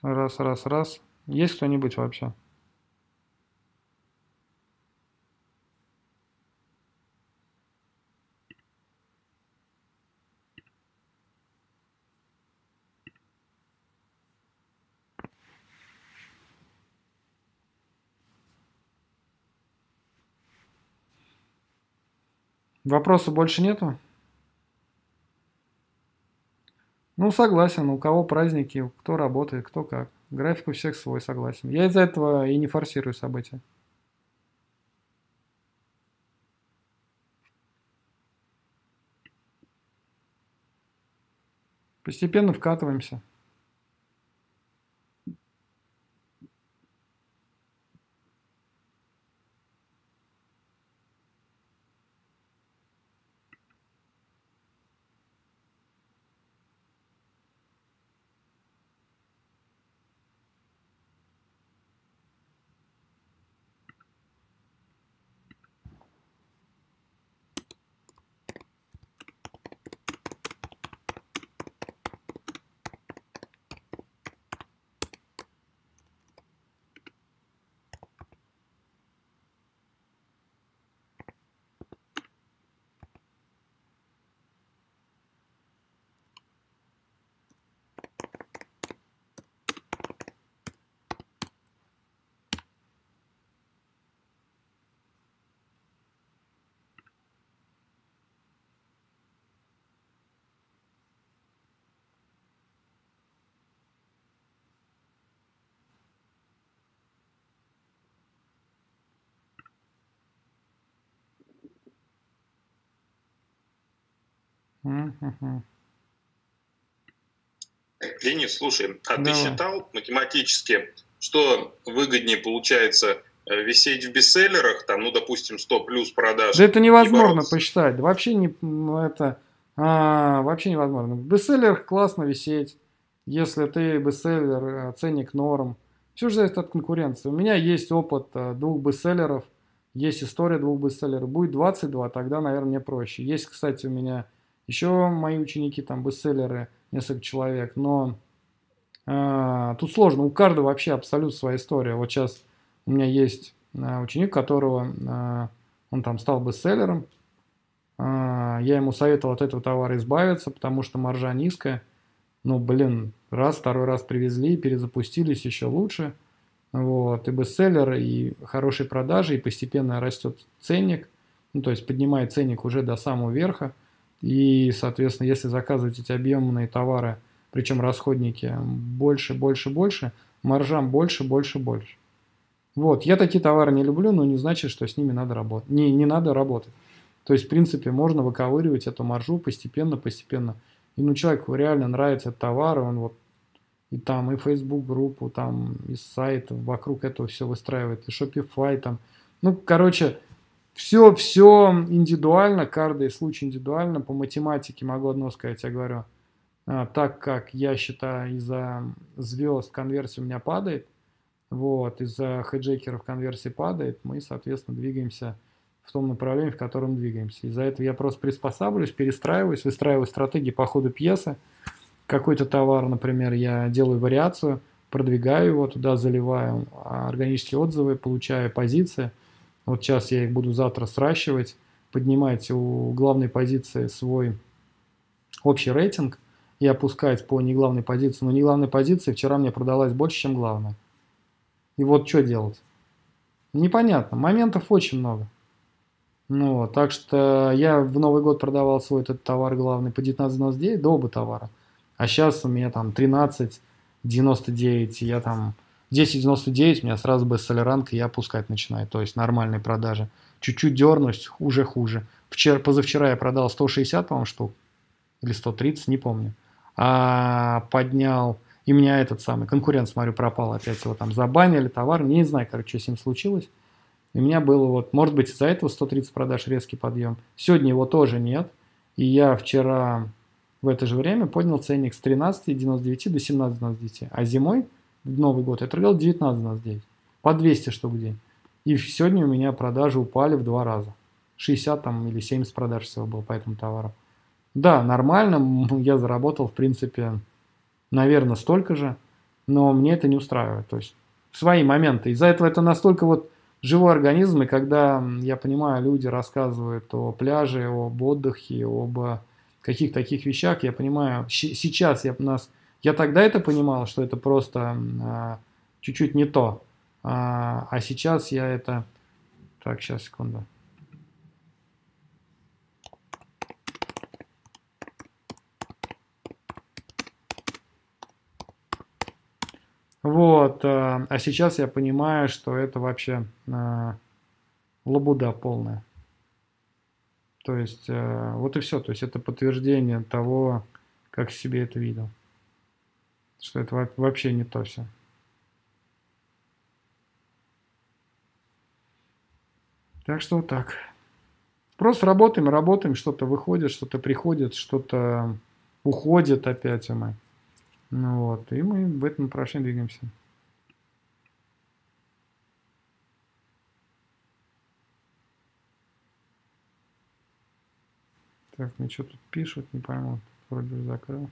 Раз, раз, раз. Есть кто-нибудь вообще? Вопросов больше нету? Ну, согласен, у кого праздники, кто работает, кто как. График у всех свой, согласен. Я из-за этого и не форсирую события. Постепенно вкатываемся. Денис, слушай, а Давай. ты считал математически, что выгоднее получается э, висеть в бестселлерах, там, ну, допустим, 100 плюс продаж? Да это невозможно посчитать, вообще не, ну, это а, вообще невозможно. В бестселлерах классно висеть, если ты бестселлер, э, ценник норм. Все же зависит от конкуренции. У меня есть опыт э, двух бестселлеров, есть история двух бестселлеров. Будет 22, тогда, наверное, мне проще. Есть, кстати, у меня еще мои ученики там бестселлеры, несколько человек, но э, тут сложно. У каждого вообще абсолютно своя история. Вот сейчас у меня есть э, ученик, которого э, он там стал бестселлером. Э, я ему советовал от этого товара избавиться, потому что маржа низкая. Ну, блин, раз, второй раз привезли, перезапустились еще лучше. Вот, и бестселлер, и хорошие продажи, и постепенно растет ценник. Ну, то есть поднимает ценник уже до самого верха – и, соответственно, если заказывать эти объемные товары, причем расходники больше, больше, больше, маржам больше, больше, больше. Вот, я такие товары не люблю, но не значит, что с ними надо работать. Не, не надо работать. То есть, в принципе, можно выковыривать эту маржу постепенно, постепенно. И ну, человеку реально нравится этот товар, он вот и там, и Facebook группу, там, и сайт вокруг этого все выстраивает, и Shopify там. Ну, короче, все, все индивидуально, каждый случай индивидуально. По математике могу одно сказать, я говорю, а, так как я считаю, из-за звезд конверсия у меня падает, вот, из-за хеджекеров конверсия падает, мы, соответственно, двигаемся в том направлении, в котором двигаемся. Из-за этого я просто приспосабливаюсь, перестраиваюсь, выстраиваю стратегии по ходу пьесы. Какой-то товар, например, я делаю вариацию, продвигаю его туда, заливаю а, органические отзывы, получаю позиции – вот сейчас я их буду завтра сращивать, поднимать у главной позиции свой общий рейтинг и опускать по неглавной позиции. Но неглавной позиции вчера мне продалась больше, чем главная. И вот что делать? Непонятно. Моментов очень много. Ну, так что я в Новый год продавал свой этот товар главный по 19,99 до оба товара. А сейчас у меня там 13,99, я там 10.99 у меня сразу бы бестселлеранка, я опускать начинаю, то есть нормальные продажи. Чуть-чуть дернусь, уже хуже. Вчера, позавчера я продал 160, по-моему, штук, или 130, не помню. А поднял, и меня этот самый конкурент, смотрю, пропал, опять его там забанили, товар, не знаю, короче, что с ним случилось. И у меня было вот, может быть, из-за этого 130 продаж резкий подъем. Сегодня его тоже нет. И я вчера в это же время поднял ценник с 13,99 до 17,99. А зимой Новый год, я торговал 19 нас здесь, по 200 штук в день. И сегодня у меня продажи упали в два раза. 60 там, или 70 продаж всего было по этому товару. Да, нормально, я заработал, в принципе, наверное, столько же, но мне это не устраивает. То есть в свои моменты. Из-за этого это настолько вот живой организм, и когда, я понимаю, люди рассказывают о пляже, об отдыхе, об каких таких вещах, я понимаю, сейчас я, у нас я тогда это понимал, что это просто а, чуть-чуть не то. А, а сейчас я это... Так, сейчас, секунду. Вот, а, а сейчас я понимаю, что это вообще лабуда полная. То есть, э, вот и все. То есть, это подтверждение того, как себе это видел что это вообще не то все. Так что вот так. Просто работаем, работаем, что-то выходит, что-то приходит, что-то уходит опять мы. Ну вот, и мы в этом направлении двигаемся. Так, мне что тут пишут, не пойму. Вроде закрыл.